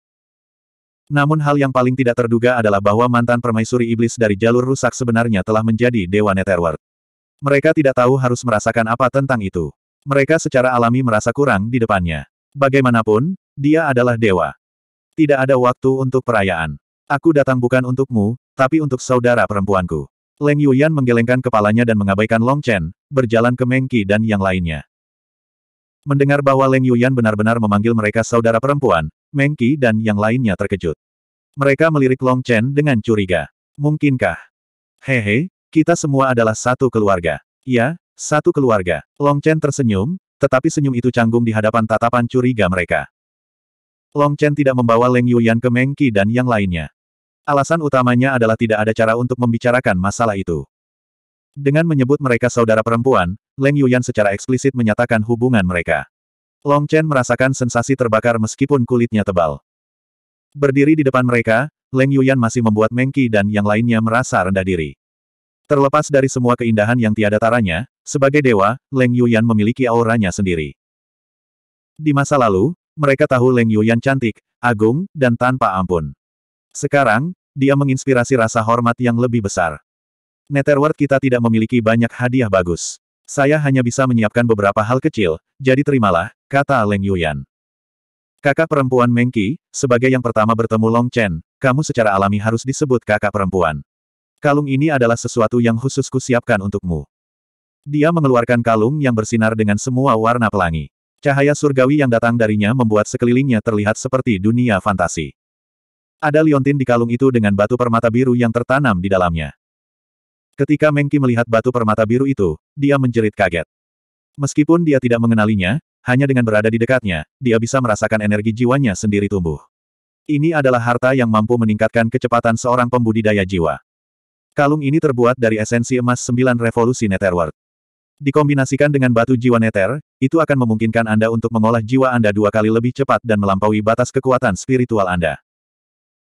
Namun hal yang paling tidak terduga adalah bahwa mantan permaisuri iblis dari jalur rusak sebenarnya telah menjadi Dewa Netherworld. Mereka tidak tahu harus merasakan apa tentang itu. Mereka secara alami merasa kurang di depannya. Bagaimanapun, dia adalah dewa. Tidak ada waktu untuk perayaan. Aku datang bukan untukmu, tapi untuk saudara perempuanku. Leng Yuyan menggelengkan kepalanya dan mengabaikan Long Chen, berjalan ke Mengki dan yang lainnya. Mendengar bahwa Leng Yuyan benar-benar memanggil mereka saudara perempuan, Mengki dan yang lainnya terkejut. Mereka melirik Long Chen dengan curiga. Mungkinkah? Hehe, kita semua adalah satu keluarga. Ya, satu keluarga. Long Chen tersenyum, tetapi senyum itu canggung di hadapan tatapan curiga mereka. Long Chen tidak membawa Leng Yuyan ke Mengki dan yang lainnya. Alasan utamanya adalah tidak ada cara untuk membicarakan masalah itu. Dengan menyebut mereka saudara perempuan, Leng Yuyan secara eksplisit menyatakan hubungan mereka. Long Chen merasakan sensasi terbakar meskipun kulitnya tebal. Berdiri di depan mereka, Leng Yuyan masih membuat Mengki dan yang lainnya merasa rendah diri. Terlepas dari semua keindahan yang tiada taranya, sebagai dewa, Leng Yuyan memiliki auranya sendiri. Di masa lalu, mereka tahu Leng Yuyan cantik, agung, dan tanpa ampun. Sekarang, dia menginspirasi rasa hormat yang lebih besar. Netherworld kita tidak memiliki banyak hadiah bagus. Saya hanya bisa menyiapkan beberapa hal kecil, jadi terimalah, kata Leng Yuyan. Kakak perempuan Mengki, sebagai yang pertama bertemu Long Chen, kamu secara alami harus disebut kakak perempuan. Kalung ini adalah sesuatu yang khusus kusiapkan untukmu. Dia mengeluarkan kalung yang bersinar dengan semua warna pelangi. Cahaya surgawi yang datang darinya membuat sekelilingnya terlihat seperti dunia fantasi. Ada liontin di kalung itu dengan batu permata biru yang tertanam di dalamnya. Ketika Mengki melihat batu permata biru itu, dia menjerit kaget. Meskipun dia tidak mengenalinya, hanya dengan berada di dekatnya, dia bisa merasakan energi jiwanya sendiri tumbuh. Ini adalah harta yang mampu meningkatkan kecepatan seorang pembudidaya jiwa. Kalung ini terbuat dari esensi emas sembilan revolusi Netherworld. Dikombinasikan dengan batu jiwa Nether, itu akan memungkinkan Anda untuk mengolah jiwa Anda dua kali lebih cepat dan melampaui batas kekuatan spiritual Anda.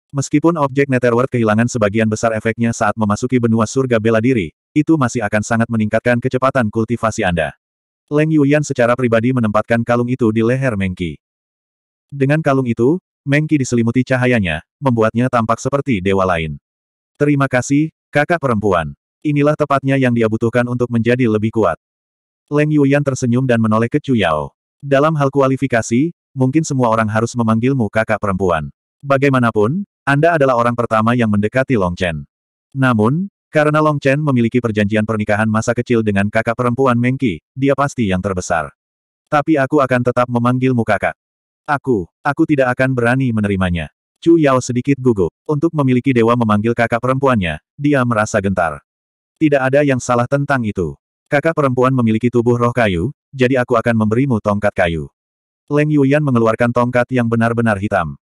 Meskipun objek Netherworld kehilangan sebagian besar efeknya saat memasuki benua surga bela diri, itu masih akan sangat meningkatkan kecepatan kultivasi Anda. Leng Yuyan secara pribadi menempatkan kalung itu di leher Mengki. Dengan kalung itu, Mengki diselimuti cahayanya, membuatnya tampak seperti dewa lain. Terima kasih, kakak perempuan. Inilah tepatnya yang dia butuhkan untuk menjadi lebih kuat. Leng Yuyan tersenyum dan menoleh ke Chu Yao. Dalam hal kualifikasi, mungkin semua orang harus memanggilmu kakak perempuan. Bagaimanapun, anda adalah orang pertama yang mendekati Long Chen. Namun, karena Long Chen memiliki perjanjian pernikahan masa kecil dengan kakak perempuan Mengki, dia pasti yang terbesar. Tapi aku akan tetap memanggilmu kakak. Aku, aku tidak akan berani menerimanya. Chu Yao sedikit gugup. Untuk memiliki dewa memanggil kakak perempuannya, dia merasa gentar. Tidak ada yang salah tentang itu. Kakak perempuan memiliki tubuh roh kayu, jadi aku akan memberimu tongkat kayu. Leng Yuyan mengeluarkan tongkat yang benar-benar hitam.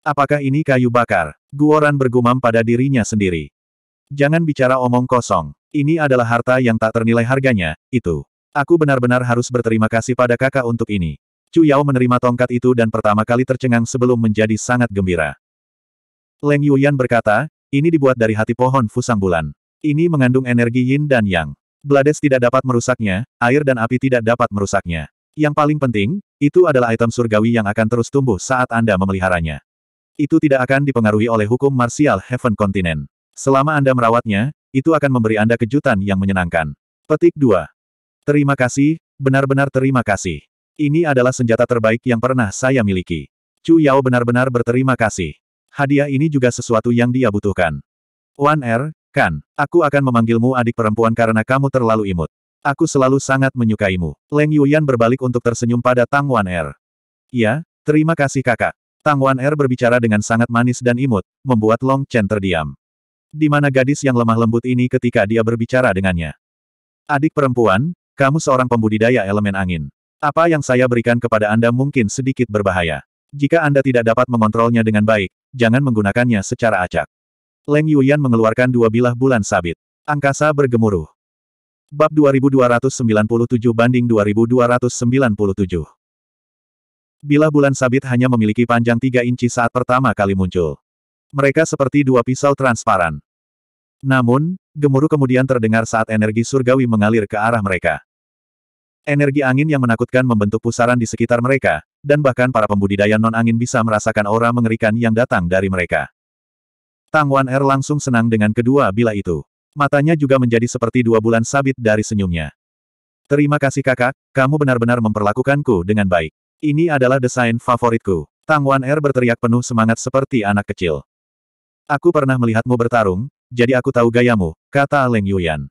Apakah ini kayu bakar? Guoran bergumam pada dirinya sendiri. Jangan bicara omong kosong. Ini adalah harta yang tak ternilai harganya, itu. Aku benar-benar harus berterima kasih pada kakak untuk ini. Chu Yao menerima tongkat itu dan pertama kali tercengang sebelum menjadi sangat gembira. Leng Yuyan berkata, ini dibuat dari hati pohon fusang bulan. Ini mengandung energi yin dan yang. Blades tidak dapat merusaknya, air dan api tidak dapat merusaknya. Yang paling penting, itu adalah item surgawi yang akan terus tumbuh saat Anda memeliharanya itu tidak akan dipengaruhi oleh hukum martial Heaven Continent. Selama Anda merawatnya, itu akan memberi Anda kejutan yang menyenangkan. Petik 2. Terima kasih, benar-benar terima kasih. Ini adalah senjata terbaik yang pernah saya miliki. Chu Yao benar-benar berterima kasih. Hadiah ini juga sesuatu yang dia butuhkan. Wan Er, kan, aku akan memanggilmu adik perempuan karena kamu terlalu imut. Aku selalu sangat menyukaimu. Leng Yuyan berbalik untuk tersenyum pada Tang Wan Er. Ya, terima kasih kakak. Tang Wan Er berbicara dengan sangat manis dan imut, membuat Long Chen terdiam. Di mana gadis yang lemah lembut ini ketika dia berbicara dengannya? Adik perempuan, kamu seorang pembudidaya elemen angin. Apa yang saya berikan kepada Anda mungkin sedikit berbahaya. Jika Anda tidak dapat mengontrolnya dengan baik, jangan menggunakannya secara acak. Leng Yuyan mengeluarkan dua bilah bulan sabit. Angkasa bergemuruh. Bab 2297 banding 2297 Bila bulan sabit hanya memiliki panjang 3 inci saat pertama kali muncul. Mereka seperti dua pisau transparan. Namun, gemuruh kemudian terdengar saat energi surgawi mengalir ke arah mereka. Energi angin yang menakutkan membentuk pusaran di sekitar mereka, dan bahkan para pembudidaya non-angin bisa merasakan aura mengerikan yang datang dari mereka. Tang Wan Er langsung senang dengan kedua bila itu. Matanya juga menjadi seperti dua bulan sabit dari senyumnya. Terima kasih kakak, kamu benar-benar memperlakukanku dengan baik. Ini adalah desain favoritku. Tang Wan Er berteriak penuh semangat seperti anak kecil. Aku pernah melihatmu bertarung, jadi aku tahu gayamu, kata Leng Yuyan.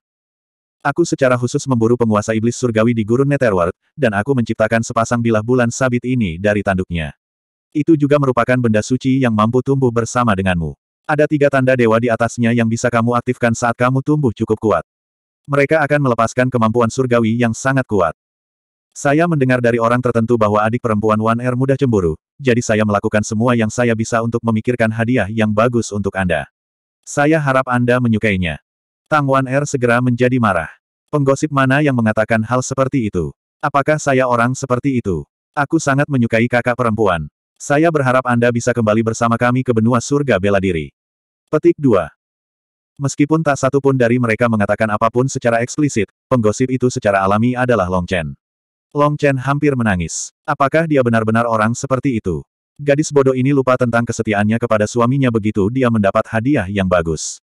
Aku secara khusus memburu penguasa iblis surgawi di gurun Netherworld, dan aku menciptakan sepasang bilah bulan sabit ini dari tanduknya. Itu juga merupakan benda suci yang mampu tumbuh bersama denganmu. Ada tiga tanda dewa di atasnya yang bisa kamu aktifkan saat kamu tumbuh cukup kuat. Mereka akan melepaskan kemampuan surgawi yang sangat kuat. Saya mendengar dari orang tertentu bahwa adik perempuan Wan Er mudah cemburu, jadi saya melakukan semua yang saya bisa untuk memikirkan hadiah yang bagus untuk Anda. Saya harap Anda menyukainya. Tang Wan Er segera menjadi marah. Penggosip mana yang mengatakan hal seperti itu? Apakah saya orang seperti itu? Aku sangat menyukai kakak perempuan. Saya berharap Anda bisa kembali bersama kami ke benua surga bela diri. Petik 2. Meskipun tak satu pun dari mereka mengatakan apapun secara eksplisit, penggosip itu secara alami adalah Long Chen. Long Chen hampir menangis. Apakah dia benar-benar orang seperti itu? Gadis bodoh ini lupa tentang kesetiaannya kepada suaminya begitu dia mendapat hadiah yang bagus.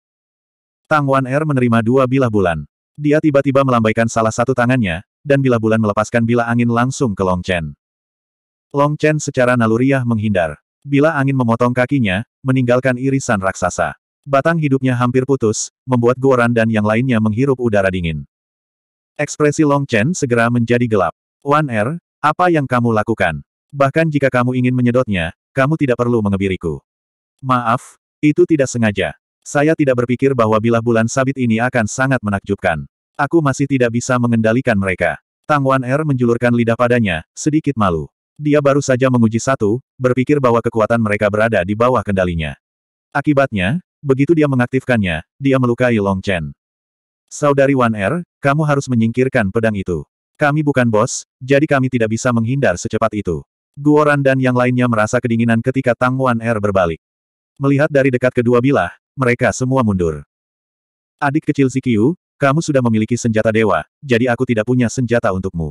Tang Wan Er menerima dua bilah bulan. Dia tiba-tiba melambaikan salah satu tangannya, dan bilah bulan melepaskan bilah angin langsung ke Long Chen. Long Chen secara naluriah menghindar. Bila angin memotong kakinya, meninggalkan irisan raksasa. Batang hidupnya hampir putus, membuat Goran dan yang lainnya menghirup udara dingin. Ekspresi Long Chen segera menjadi gelap. Wan Er, apa yang kamu lakukan? Bahkan jika kamu ingin menyedotnya, kamu tidak perlu mengebiriku. Maaf, itu tidak sengaja. Saya tidak berpikir bahwa bilah bulan sabit ini akan sangat menakjubkan. Aku masih tidak bisa mengendalikan mereka. Tang Wan Er menjulurkan lidah padanya, sedikit malu. Dia baru saja menguji satu, berpikir bahwa kekuatan mereka berada di bawah kendalinya. Akibatnya, begitu dia mengaktifkannya, dia melukai Long Chen. Saudari Wan Er, kamu harus menyingkirkan pedang itu. Kami bukan bos, jadi kami tidak bisa menghindar secepat itu. Guoran dan yang lainnya merasa kedinginan ketika Tang Wan Er berbalik. Melihat dari dekat kedua bilah, mereka semua mundur. Adik kecil Zikyu, kamu sudah memiliki senjata dewa, jadi aku tidak punya senjata untukmu.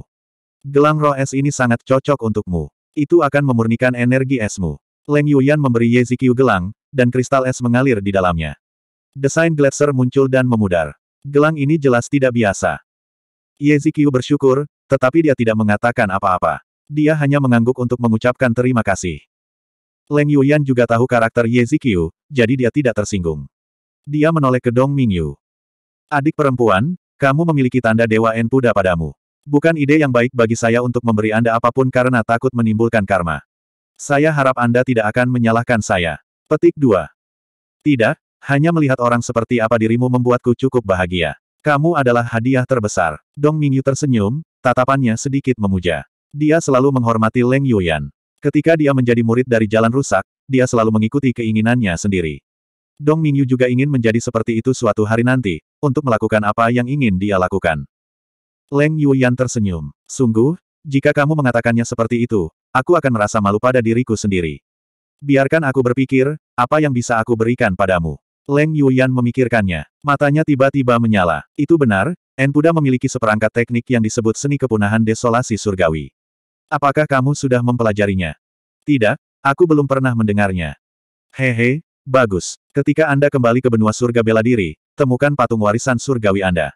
Gelang roh es ini sangat cocok untukmu. Itu akan memurnikan energi esmu. Leng Yuyan memberi Ye Zikyu gelang, dan kristal es mengalir di dalamnya. Desain gletser muncul dan memudar. Gelang ini jelas tidak biasa. Yezikyu bersyukur, tetapi dia tidak mengatakan apa-apa. Dia hanya mengangguk untuk mengucapkan terima kasih. Leng Yuyan juga tahu karakter Yezikyu, jadi dia tidak tersinggung. Dia menoleh ke Dong Mingyu. Adik perempuan, kamu memiliki tanda Dewa Enpuda padamu. Bukan ide yang baik bagi saya untuk memberi Anda apapun karena takut menimbulkan karma. Saya harap Anda tidak akan menyalahkan saya. Petik 2. Tidak, hanya melihat orang seperti apa dirimu membuatku cukup bahagia. Kamu adalah hadiah terbesar. Dong Mingyu tersenyum, tatapannya sedikit memuja. Dia selalu menghormati Leng Yuyan. Ketika dia menjadi murid dari jalan rusak, dia selalu mengikuti keinginannya sendiri. Dong Mingyu juga ingin menjadi seperti itu suatu hari nanti, untuk melakukan apa yang ingin dia lakukan. Leng Yuyan tersenyum. Sungguh, jika kamu mengatakannya seperti itu, aku akan merasa malu pada diriku sendiri. Biarkan aku berpikir, apa yang bisa aku berikan padamu. Leng Yuyan memikirkannya. Matanya tiba-tiba menyala. Itu benar, Enpuda memiliki seperangkat teknik yang disebut seni kepunahan desolasi surgawi. Apakah kamu sudah mempelajarinya? Tidak, aku belum pernah mendengarnya. Hehe, bagus. Ketika Anda kembali ke benua surga bela diri, temukan patung warisan surgawi Anda.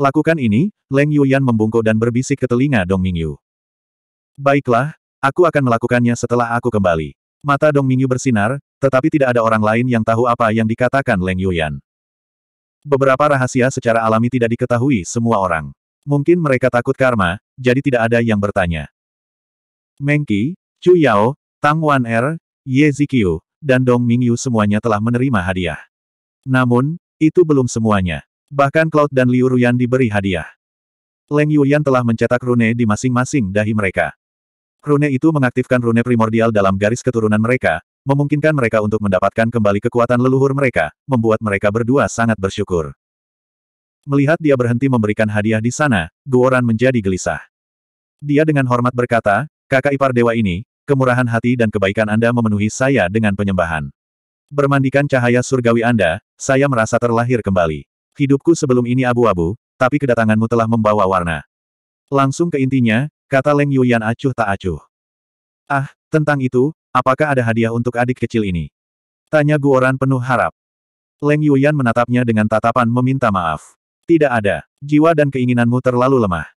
Lakukan ini, Leng Yuyan membungkuk dan berbisik ke telinga Dong Mingyu. Baiklah, aku akan melakukannya setelah aku kembali. Mata Dong Mingyu bersinar, tetapi tidak ada orang lain yang tahu apa yang dikatakan Leng Yuyan. Beberapa rahasia secara alami tidak diketahui semua orang. Mungkin mereka takut karma, jadi tidak ada yang bertanya. Mengki, Chu Yao, Tang Wan Er, Ye Zikyu, dan Dong Mingyu semuanya telah menerima hadiah. Namun, itu belum semuanya. Bahkan Cloud dan Liu Ruyan diberi hadiah. Leng Yuyan telah mencetak rune di masing-masing dahi mereka. Rune itu mengaktifkan rune primordial dalam garis keturunan mereka, memungkinkan mereka untuk mendapatkan kembali kekuatan leluhur mereka, membuat mereka berdua sangat bersyukur. Melihat dia berhenti memberikan hadiah di sana, Guoran menjadi gelisah. Dia dengan hormat berkata, kakak ipar dewa ini, kemurahan hati dan kebaikan Anda memenuhi saya dengan penyembahan. Bermandikan cahaya surgawi Anda, saya merasa terlahir kembali. Hidupku sebelum ini abu-abu, tapi kedatanganmu telah membawa warna. Langsung ke intinya, kata Leng Yuyan acuh tak acuh. Ah, tentang itu, Apakah ada hadiah untuk adik kecil ini? Tanya Guoran penuh harap. Leng Yuyan menatapnya dengan tatapan meminta maaf. Tidak ada. Jiwa dan keinginanmu terlalu lemah.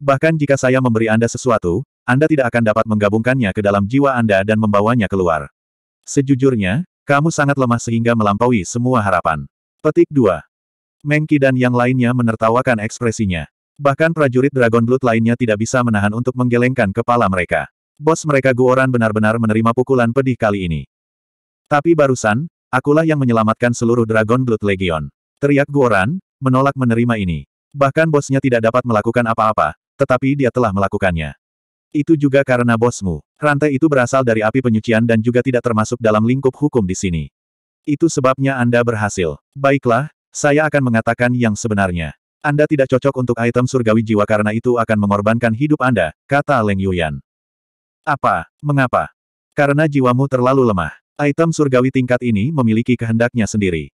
Bahkan jika saya memberi Anda sesuatu, Anda tidak akan dapat menggabungkannya ke dalam jiwa Anda dan membawanya keluar. Sejujurnya, kamu sangat lemah sehingga melampaui semua harapan. Petik 2. Mengki dan yang lainnya menertawakan ekspresinya. Bahkan prajurit Dragon Blood lainnya tidak bisa menahan untuk menggelengkan kepala mereka. Bos mereka Guoran benar-benar menerima pukulan pedih kali ini. Tapi barusan, akulah yang menyelamatkan seluruh Dragon Blood Legion. Teriak Guoran, menolak menerima ini. Bahkan bosnya tidak dapat melakukan apa-apa, tetapi dia telah melakukannya. Itu juga karena bosmu. Rantai itu berasal dari api penyucian dan juga tidak termasuk dalam lingkup hukum di sini. Itu sebabnya Anda berhasil. Baiklah, saya akan mengatakan yang sebenarnya. Anda tidak cocok untuk item surgawi jiwa karena itu akan mengorbankan hidup Anda, kata Leng Yuyan. Apa? Mengapa? Karena jiwamu terlalu lemah. Item surgawi tingkat ini memiliki kehendaknya sendiri.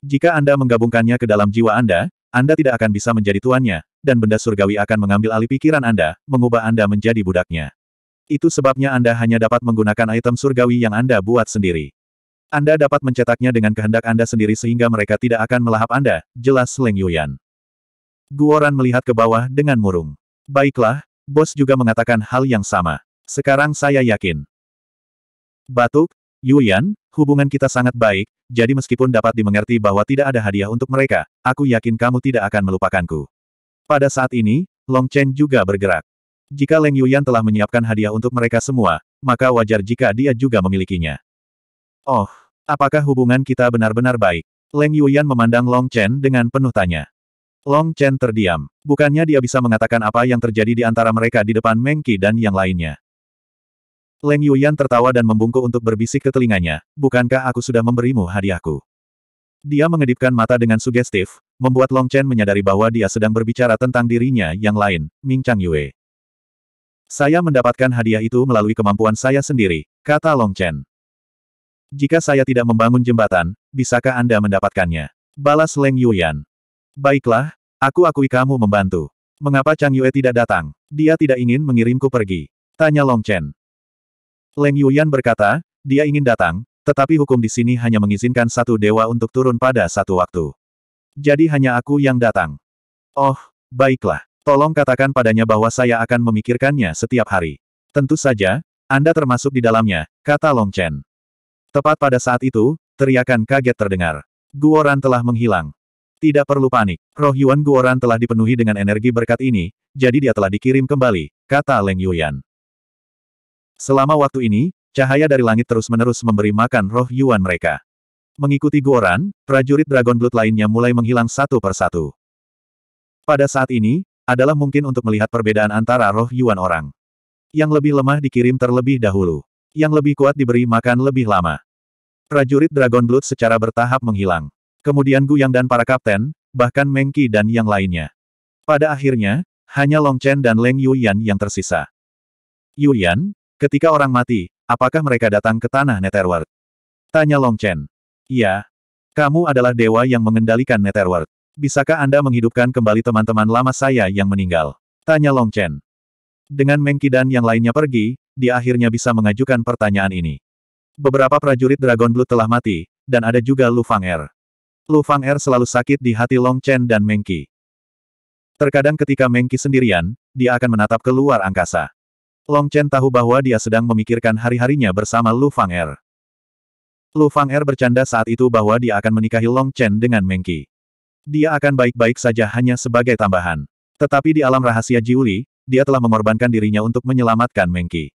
Jika Anda menggabungkannya ke dalam jiwa Anda, Anda tidak akan bisa menjadi tuannya, dan benda surgawi akan mengambil alih pikiran Anda, mengubah Anda menjadi budaknya. Itu sebabnya Anda hanya dapat menggunakan item surgawi yang Anda buat sendiri. Anda dapat mencetaknya dengan kehendak Anda sendiri sehingga mereka tidak akan melahap Anda, jelas Leng Yuyan. Guoran melihat ke bawah dengan murung. Baiklah, bos juga mengatakan hal yang sama. Sekarang saya yakin. Batuk, Yuyan, hubungan kita sangat baik, jadi meskipun dapat dimengerti bahwa tidak ada hadiah untuk mereka, aku yakin kamu tidak akan melupakanku. Pada saat ini, Long Chen juga bergerak. Jika Leng Yuyan telah menyiapkan hadiah untuk mereka semua, maka wajar jika dia juga memilikinya. Oh, apakah hubungan kita benar-benar baik? Leng Yuyan memandang Long Chen dengan penuh tanya. Long Chen terdiam. Bukannya dia bisa mengatakan apa yang terjadi di antara mereka di depan Mengki dan yang lainnya. Leng Yuyan tertawa dan membungkuk untuk berbisik ke telinganya, bukankah aku sudah memberimu hadiahku? Dia mengedipkan mata dengan sugestif, membuat Long Chen menyadari bahwa dia sedang berbicara tentang dirinya yang lain, Ming Chang Yue. Saya mendapatkan hadiah itu melalui kemampuan saya sendiri, kata Long Chen. Jika saya tidak membangun jembatan, bisakah Anda mendapatkannya? Balas Leng Yuyan. Baiklah, aku akui kamu membantu. Mengapa Chang Yue tidak datang? Dia tidak ingin mengirimku pergi. Tanya Long Chen. Leng Yuyan berkata, dia ingin datang, tetapi hukum di sini hanya mengizinkan satu dewa untuk turun pada satu waktu. Jadi hanya aku yang datang. Oh, baiklah. Tolong katakan padanya bahwa saya akan memikirkannya setiap hari. Tentu saja, Anda termasuk di dalamnya, kata Long Chen. Tepat pada saat itu, teriakan kaget terdengar. Guoran telah menghilang. Tidak perlu panik, roh Yuan Guoran telah dipenuhi dengan energi berkat ini, jadi dia telah dikirim kembali, kata Leng Yuyan. Selama waktu ini, cahaya dari langit terus-menerus memberi makan roh Yuan mereka. Mengikuti Guoran, prajurit Dragon Blood lainnya mulai menghilang satu per satu. Pada saat ini, adalah mungkin untuk melihat perbedaan antara roh Yuan orang. Yang lebih lemah dikirim terlebih dahulu. Yang lebih kuat diberi makan lebih lama. Prajurit Dragon Blood secara bertahap menghilang. Kemudian Gu Yang dan para kapten, bahkan Mengki dan yang lainnya. Pada akhirnya, hanya Long Chen dan Leng Yuyan yang tersisa. Yuyan, Ketika orang mati, apakah mereka datang ke tanah Netherworld? Tanya Long Chen. Iya. Kamu adalah dewa yang mengendalikan Netherworld. Bisakah Anda menghidupkan kembali teman-teman lama saya yang meninggal? Tanya Long Chen. Dengan Mengki dan yang lainnya pergi, dia akhirnya bisa mengajukan pertanyaan ini. Beberapa prajurit Dragon Blood telah mati, dan ada juga Lu Fang Er. Lu Fang Er selalu sakit di hati Long Chen dan Mengki. Terkadang ketika Mengki sendirian, dia akan menatap keluar angkasa. Long Chen tahu bahwa dia sedang memikirkan hari-harinya bersama Lu Fang Er. Lu Fang Er bercanda saat itu bahwa dia akan menikahi Long Chen dengan Mengki. Dia akan baik-baik saja hanya sebagai tambahan. Tetapi di alam rahasia Jiuli, dia telah mengorbankan dirinya untuk menyelamatkan Mengki.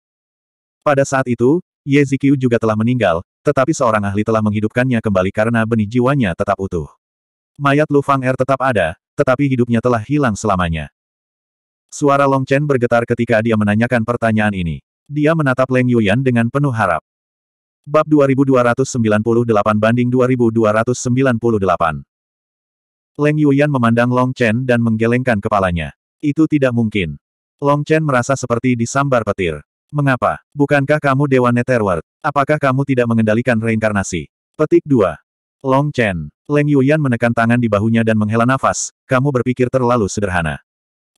Pada saat itu, Ye Zikyu juga telah meninggal, tetapi seorang ahli telah menghidupkannya kembali karena benih jiwanya tetap utuh. Mayat Lu Fang Er tetap ada, tetapi hidupnya telah hilang selamanya. Suara Long Chen bergetar ketika dia menanyakan pertanyaan ini. Dia menatap Leng Yuyan dengan penuh harap. Bab 2298 banding 2298 Leng Yuyan memandang Long Chen dan menggelengkan kepalanya. Itu tidak mungkin. Long Chen merasa seperti disambar petir. Mengapa? Bukankah kamu Dewa Netherworld? Apakah kamu tidak mengendalikan reinkarnasi? Petik 2. Long Chen. Leng Yuyan menekan tangan di bahunya dan menghela nafas. Kamu berpikir terlalu sederhana.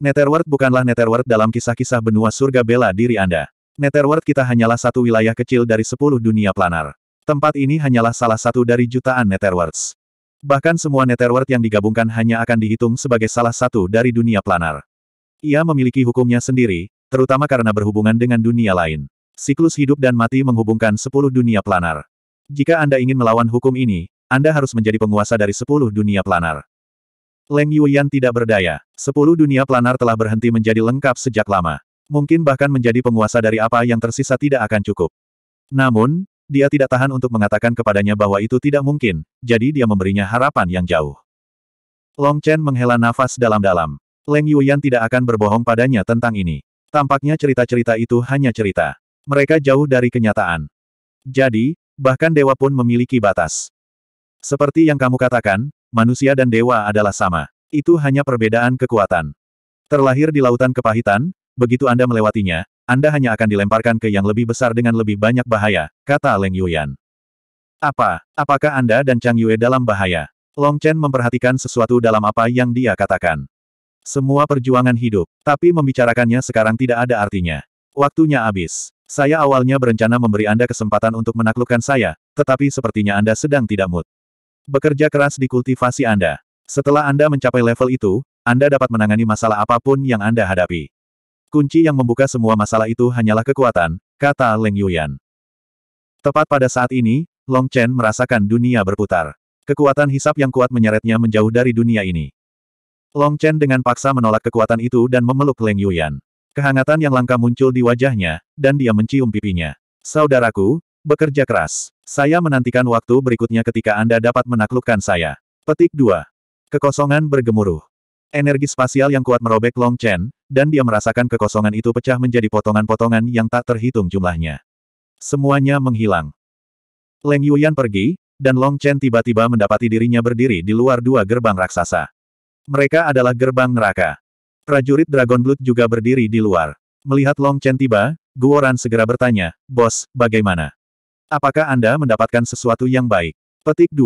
Netherworld bukanlah Netherworld dalam kisah-kisah benua surga bela diri Anda. Netherworld kita hanyalah satu wilayah kecil dari sepuluh dunia planar. Tempat ini hanyalah salah satu dari jutaan Netherworlds. Bahkan semua Netherworld yang digabungkan hanya akan dihitung sebagai salah satu dari dunia planar. Ia memiliki hukumnya sendiri, terutama karena berhubungan dengan dunia lain. Siklus hidup dan mati menghubungkan sepuluh dunia planar. Jika Anda ingin melawan hukum ini, Anda harus menjadi penguasa dari sepuluh dunia planar. Leng Yuyan tidak berdaya. Sepuluh dunia planar telah berhenti menjadi lengkap sejak lama. Mungkin bahkan menjadi penguasa dari apa yang tersisa tidak akan cukup. Namun, dia tidak tahan untuk mengatakan kepadanya bahwa itu tidak mungkin, jadi dia memberinya harapan yang jauh. Long Chen menghela nafas dalam-dalam. Leng Yuyan tidak akan berbohong padanya tentang ini. Tampaknya cerita-cerita itu hanya cerita. Mereka jauh dari kenyataan. Jadi, bahkan dewa pun memiliki batas. Seperti yang kamu katakan, Manusia dan dewa adalah sama. Itu hanya perbedaan kekuatan. Terlahir di lautan kepahitan, begitu Anda melewatinya, Anda hanya akan dilemparkan ke yang lebih besar dengan lebih banyak bahaya, kata Leng Yuyan. Apa? Apakah Anda dan Chang Yue dalam bahaya? Long Chen memperhatikan sesuatu dalam apa yang dia katakan. Semua perjuangan hidup, tapi membicarakannya sekarang tidak ada artinya. Waktunya habis. Saya awalnya berencana memberi Anda kesempatan untuk menaklukkan saya, tetapi sepertinya Anda sedang tidak mood. Bekerja keras di kultivasi Anda. Setelah Anda mencapai level itu, Anda dapat menangani masalah apapun yang Anda hadapi. Kunci yang membuka semua masalah itu hanyalah kekuatan, kata Leng Yuyan. Tepat pada saat ini, Long Chen merasakan dunia berputar. Kekuatan hisap yang kuat menyeretnya menjauh dari dunia ini. Long Chen dengan paksa menolak kekuatan itu dan memeluk Leng Yuyan. Kehangatan yang langka muncul di wajahnya, dan dia mencium pipinya. Saudaraku, Bekerja keras. Saya menantikan waktu berikutnya ketika Anda dapat menaklukkan saya. Petik 2. Kekosongan bergemuruh. Energi spasial yang kuat merobek Long Chen, dan dia merasakan kekosongan itu pecah menjadi potongan-potongan yang tak terhitung jumlahnya. Semuanya menghilang. Leng Yuyan pergi, dan Long Chen tiba-tiba mendapati dirinya berdiri di luar dua gerbang raksasa. Mereka adalah gerbang neraka. Prajurit Dragon Blood juga berdiri di luar. Melihat Long Chen tiba, Guoran segera bertanya, Bos, bagaimana? Apakah Anda mendapatkan sesuatu yang baik? Petik 2.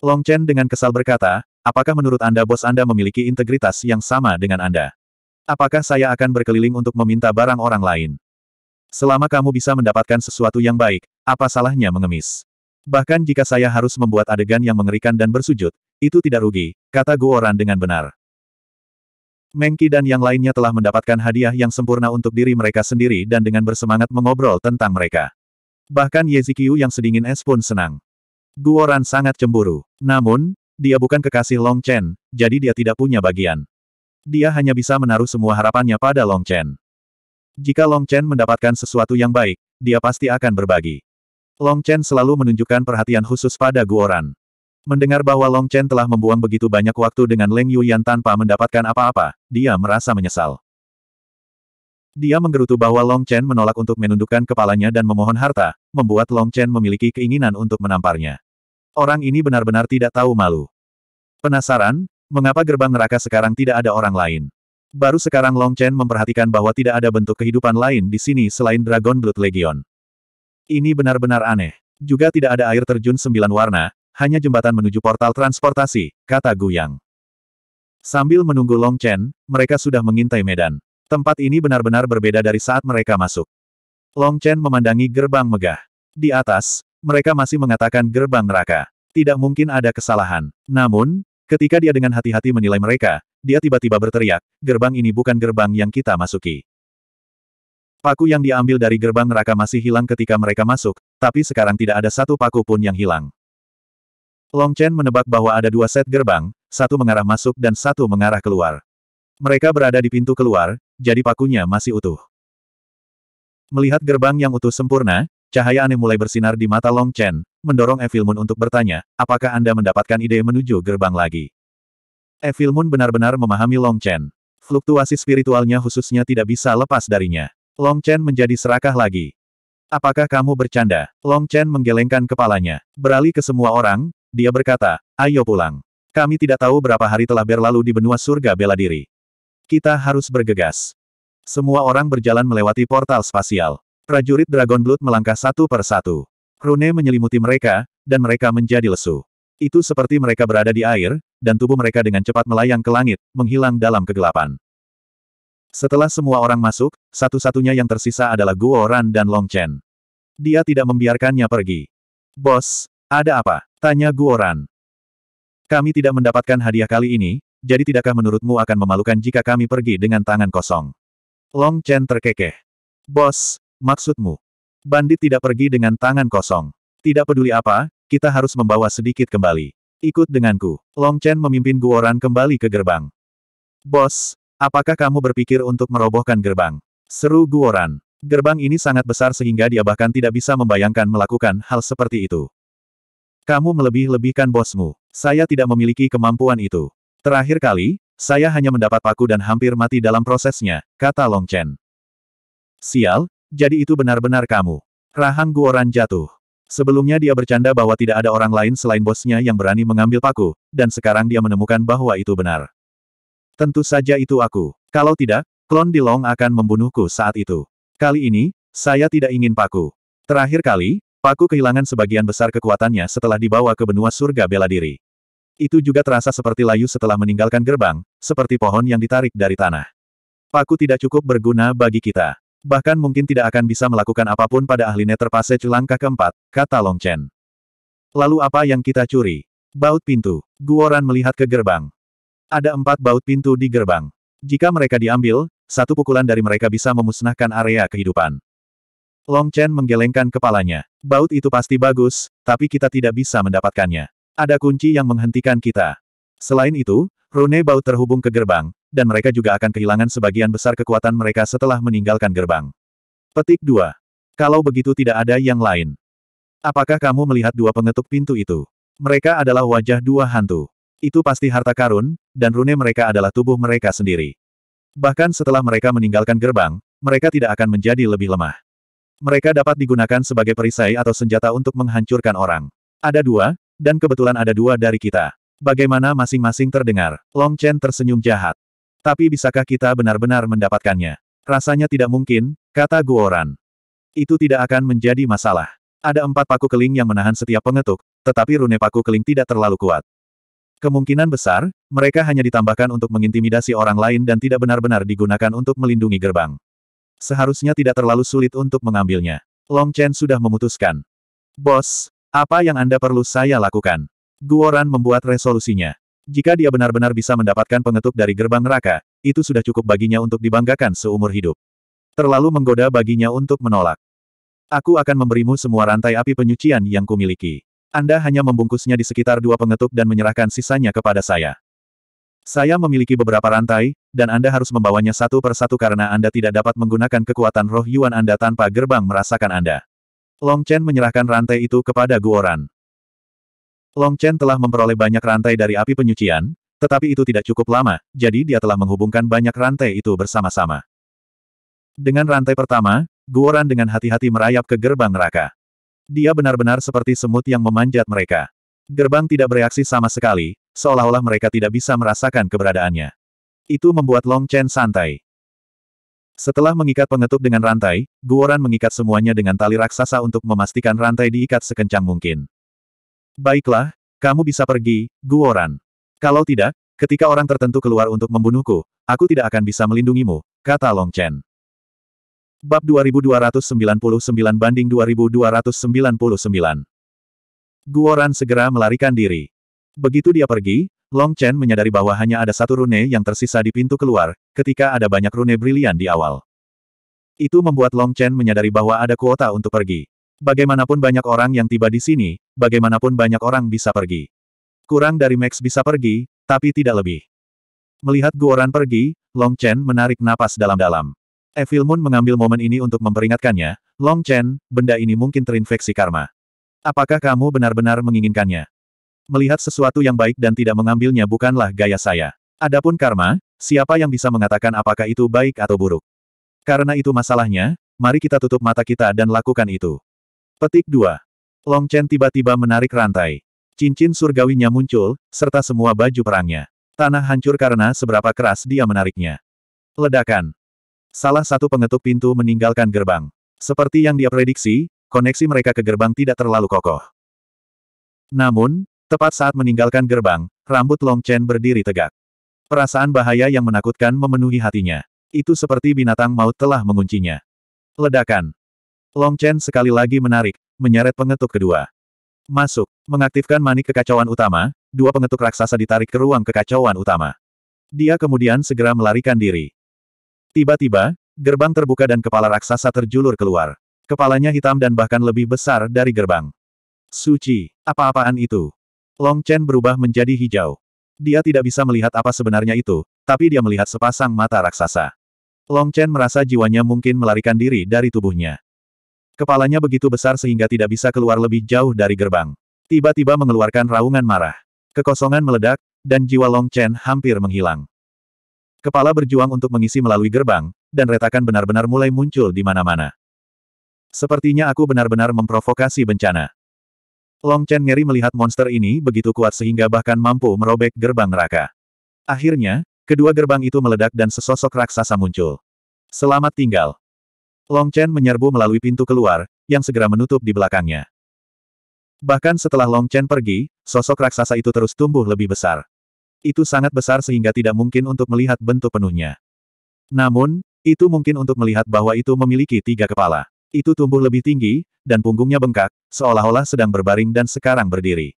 Long Chen dengan kesal berkata, apakah menurut Anda bos Anda memiliki integritas yang sama dengan Anda? Apakah saya akan berkeliling untuk meminta barang orang lain? Selama kamu bisa mendapatkan sesuatu yang baik, apa salahnya mengemis? Bahkan jika saya harus membuat adegan yang mengerikan dan bersujud, itu tidak rugi, kata Guoran dengan benar. Mengki dan yang lainnya telah mendapatkan hadiah yang sempurna untuk diri mereka sendiri dan dengan bersemangat mengobrol tentang mereka. Bahkan Yezikiu yang sedingin es pun senang. Guoran sangat cemburu. Namun, dia bukan kekasih Long Chen, jadi dia tidak punya bagian. Dia hanya bisa menaruh semua harapannya pada Long Chen. Jika Long Chen mendapatkan sesuatu yang baik, dia pasti akan berbagi. Long Chen selalu menunjukkan perhatian khusus pada Guoran. Mendengar bahwa Long Chen telah membuang begitu banyak waktu dengan Leng Yan tanpa mendapatkan apa-apa, dia merasa menyesal. Dia menggerutu bahwa Long Chen menolak untuk menundukkan kepalanya dan memohon harta, membuat Long Chen memiliki keinginan untuk menamparnya. Orang ini benar-benar tidak tahu malu. Penasaran, mengapa gerbang neraka sekarang tidak ada orang lain? Baru sekarang Long Chen memperhatikan bahwa tidak ada bentuk kehidupan lain di sini selain Dragon Blood Legion. Ini benar-benar aneh. Juga tidak ada air terjun sembilan warna, hanya jembatan menuju portal transportasi, kata Gu Yang. Sambil menunggu Long Chen, mereka sudah mengintai medan. Tempat ini benar-benar berbeda dari saat mereka masuk. Long Chen memandangi gerbang megah. Di atas, mereka masih mengatakan gerbang neraka. Tidak mungkin ada kesalahan. Namun, ketika dia dengan hati-hati menilai mereka, dia tiba-tiba berteriak, gerbang ini bukan gerbang yang kita masuki. Paku yang diambil dari gerbang neraka masih hilang ketika mereka masuk, tapi sekarang tidak ada satu paku pun yang hilang. Long Chen menebak bahwa ada dua set gerbang, satu mengarah masuk dan satu mengarah keluar. Mereka berada di pintu keluar, jadi pakunya masih utuh. Melihat gerbang yang utuh sempurna, cahaya aneh mulai bersinar di mata Long Chen, mendorong Evil Moon untuk bertanya, apakah Anda mendapatkan ide menuju gerbang lagi? Evil Moon benar-benar memahami Long Chen. Fluktuasi spiritualnya khususnya tidak bisa lepas darinya. Long Chen menjadi serakah lagi. Apakah kamu bercanda? Long Chen menggelengkan kepalanya. Beralih ke semua orang, dia berkata, ayo pulang. Kami tidak tahu berapa hari telah berlalu di benua surga bela diri. Kita harus bergegas. Semua orang berjalan melewati portal spasial. Prajurit Dragon Blood melangkah satu per satu. Rune menyelimuti mereka, dan mereka menjadi lesu. Itu seperti mereka berada di air, dan tubuh mereka dengan cepat melayang ke langit, menghilang dalam kegelapan. Setelah semua orang masuk, satu-satunya yang tersisa adalah Guo Ran dan Long Chen. Dia tidak membiarkannya pergi. Bos, ada apa? Tanya Guo Ran. Kami tidak mendapatkan hadiah kali ini, jadi tidakkah menurutmu akan memalukan jika kami pergi dengan tangan kosong? Long Chen terkekeh. Bos, maksudmu? Bandit tidak pergi dengan tangan kosong. Tidak peduli apa, kita harus membawa sedikit kembali. Ikut denganku. Long Chen memimpin Guoran kembali ke gerbang. Bos, apakah kamu berpikir untuk merobohkan gerbang? Seru Guoran. Gerbang ini sangat besar sehingga dia bahkan tidak bisa membayangkan melakukan hal seperti itu. Kamu melebih-lebihkan bosmu. Saya tidak memiliki kemampuan itu. Terakhir kali, saya hanya mendapat paku dan hampir mati dalam prosesnya, kata Long Chen. Sial, jadi itu benar-benar kamu. Rahang Guoran jatuh. Sebelumnya dia bercanda bahwa tidak ada orang lain selain bosnya yang berani mengambil paku, dan sekarang dia menemukan bahwa itu benar. Tentu saja itu aku. Kalau tidak, klon di Long akan membunuhku saat itu. Kali ini, saya tidak ingin paku. Terakhir kali, paku kehilangan sebagian besar kekuatannya setelah dibawa ke benua surga bela diri. Itu juga terasa seperti layu setelah meninggalkan gerbang, seperti pohon yang ditarik dari tanah. Paku tidak cukup berguna bagi kita. Bahkan mungkin tidak akan bisa melakukan apapun pada ahli Nether Passage langkah keempat, kata Long Chen. Lalu apa yang kita curi? Baut pintu. Guoran melihat ke gerbang. Ada empat baut pintu di gerbang. Jika mereka diambil, satu pukulan dari mereka bisa memusnahkan area kehidupan. Long Chen menggelengkan kepalanya. Baut itu pasti bagus, tapi kita tidak bisa mendapatkannya. Ada kunci yang menghentikan kita. Selain itu, Rune Bau terhubung ke gerbang, dan mereka juga akan kehilangan sebagian besar kekuatan mereka setelah meninggalkan gerbang. Petik 2. Kalau begitu tidak ada yang lain. Apakah kamu melihat dua pengetuk pintu itu? Mereka adalah wajah dua hantu. Itu pasti harta karun, dan rune mereka adalah tubuh mereka sendiri. Bahkan setelah mereka meninggalkan gerbang, mereka tidak akan menjadi lebih lemah. Mereka dapat digunakan sebagai perisai atau senjata untuk menghancurkan orang. Ada dua, dan kebetulan ada dua dari kita. Bagaimana masing-masing terdengar? Long Chen tersenyum jahat. Tapi bisakah kita benar-benar mendapatkannya? Rasanya tidak mungkin, kata Guoran. Itu tidak akan menjadi masalah. Ada empat paku keling yang menahan setiap pengetuk, tetapi rune paku keling tidak terlalu kuat. Kemungkinan besar, mereka hanya ditambahkan untuk mengintimidasi orang lain dan tidak benar-benar digunakan untuk melindungi gerbang. Seharusnya tidak terlalu sulit untuk mengambilnya. Long Chen sudah memutuskan. Bos, apa yang Anda perlu saya lakukan? Guoran membuat resolusinya. Jika dia benar-benar bisa mendapatkan pengetuk dari gerbang neraka, itu sudah cukup baginya untuk dibanggakan seumur hidup. Terlalu menggoda baginya untuk menolak. Aku akan memberimu semua rantai api penyucian yang kumiliki. Anda hanya membungkusnya di sekitar dua pengetuk dan menyerahkan sisanya kepada saya. Saya memiliki beberapa rantai, dan Anda harus membawanya satu persatu karena Anda tidak dapat menggunakan kekuatan roh Yuan Anda tanpa gerbang merasakan Anda. Long Chen menyerahkan rantai itu kepada Guoran. Long Chen telah memperoleh banyak rantai dari api penyucian, tetapi itu tidak cukup lama, jadi dia telah menghubungkan banyak rantai itu bersama-sama. Dengan rantai pertama, Guoran dengan hati-hati merayap ke gerbang neraka. Dia benar-benar seperti semut yang memanjat mereka. Gerbang tidak bereaksi sama sekali, seolah-olah mereka tidak bisa merasakan keberadaannya. Itu membuat Long Chen santai. Setelah mengikat pengetuk dengan rantai, Guoran mengikat semuanya dengan tali raksasa untuk memastikan rantai diikat sekencang mungkin. Baiklah, kamu bisa pergi, Guoran. Kalau tidak, ketika orang tertentu keluar untuk membunuhku, aku tidak akan bisa melindungimu, kata Long Chen. Bab 2299 banding 2299 Guoran segera melarikan diri. Begitu dia pergi, Long Chen menyadari bahwa hanya ada satu rune yang tersisa di pintu keluar, ketika ada banyak rune brilian di awal. Itu membuat Long Chen menyadari bahwa ada kuota untuk pergi. Bagaimanapun banyak orang yang tiba di sini, bagaimanapun banyak orang bisa pergi. Kurang dari Max bisa pergi, tapi tidak lebih. Melihat Guoran pergi, Long Chen menarik napas dalam-dalam. Evil Moon mengambil momen ini untuk memperingatkannya, Long Chen, benda ini mungkin terinfeksi karma. Apakah kamu benar-benar menginginkannya? Melihat sesuatu yang baik dan tidak mengambilnya bukanlah gaya saya. Adapun karma, siapa yang bisa mengatakan apakah itu baik atau buruk? Karena itu masalahnya, mari kita tutup mata kita dan lakukan itu. Petik 2. Long Chen tiba-tiba menarik rantai. Cincin surgawinya muncul, serta semua baju perangnya. Tanah hancur karena seberapa keras dia menariknya. Ledakan. Salah satu pengetuk pintu meninggalkan gerbang. Seperti yang dia prediksi, koneksi mereka ke gerbang tidak terlalu kokoh. Namun, Tepat saat meninggalkan gerbang, rambut Long Chen berdiri tegak. Perasaan bahaya yang menakutkan memenuhi hatinya. Itu seperti binatang maut telah menguncinya. Ledakan. Long Chen sekali lagi menarik, menyeret pengetuk kedua. Masuk, mengaktifkan manik kekacauan utama, dua pengetuk raksasa ditarik ke ruang kekacauan utama. Dia kemudian segera melarikan diri. Tiba-tiba, gerbang terbuka dan kepala raksasa terjulur keluar. Kepalanya hitam dan bahkan lebih besar dari gerbang. Suci, apa-apaan itu? Long Chen berubah menjadi hijau. Dia tidak bisa melihat apa sebenarnya itu, tapi dia melihat sepasang mata raksasa. Long Chen merasa jiwanya mungkin melarikan diri dari tubuhnya. Kepalanya begitu besar sehingga tidak bisa keluar lebih jauh dari gerbang. Tiba-tiba mengeluarkan raungan marah. Kekosongan meledak, dan jiwa Long Chen hampir menghilang. Kepala berjuang untuk mengisi melalui gerbang, dan retakan benar-benar mulai muncul di mana-mana. Sepertinya aku benar-benar memprovokasi bencana. Long Chen ngeri melihat monster ini begitu kuat sehingga bahkan mampu merobek gerbang neraka. Akhirnya, kedua gerbang itu meledak dan sesosok raksasa muncul. Selamat tinggal. Long Chen menyerbu melalui pintu keluar, yang segera menutup di belakangnya. Bahkan setelah Long Chen pergi, sosok raksasa itu terus tumbuh lebih besar. Itu sangat besar sehingga tidak mungkin untuk melihat bentuk penuhnya. Namun, itu mungkin untuk melihat bahwa itu memiliki tiga kepala itu tumbuh lebih tinggi, dan punggungnya bengkak, seolah-olah sedang berbaring dan sekarang berdiri.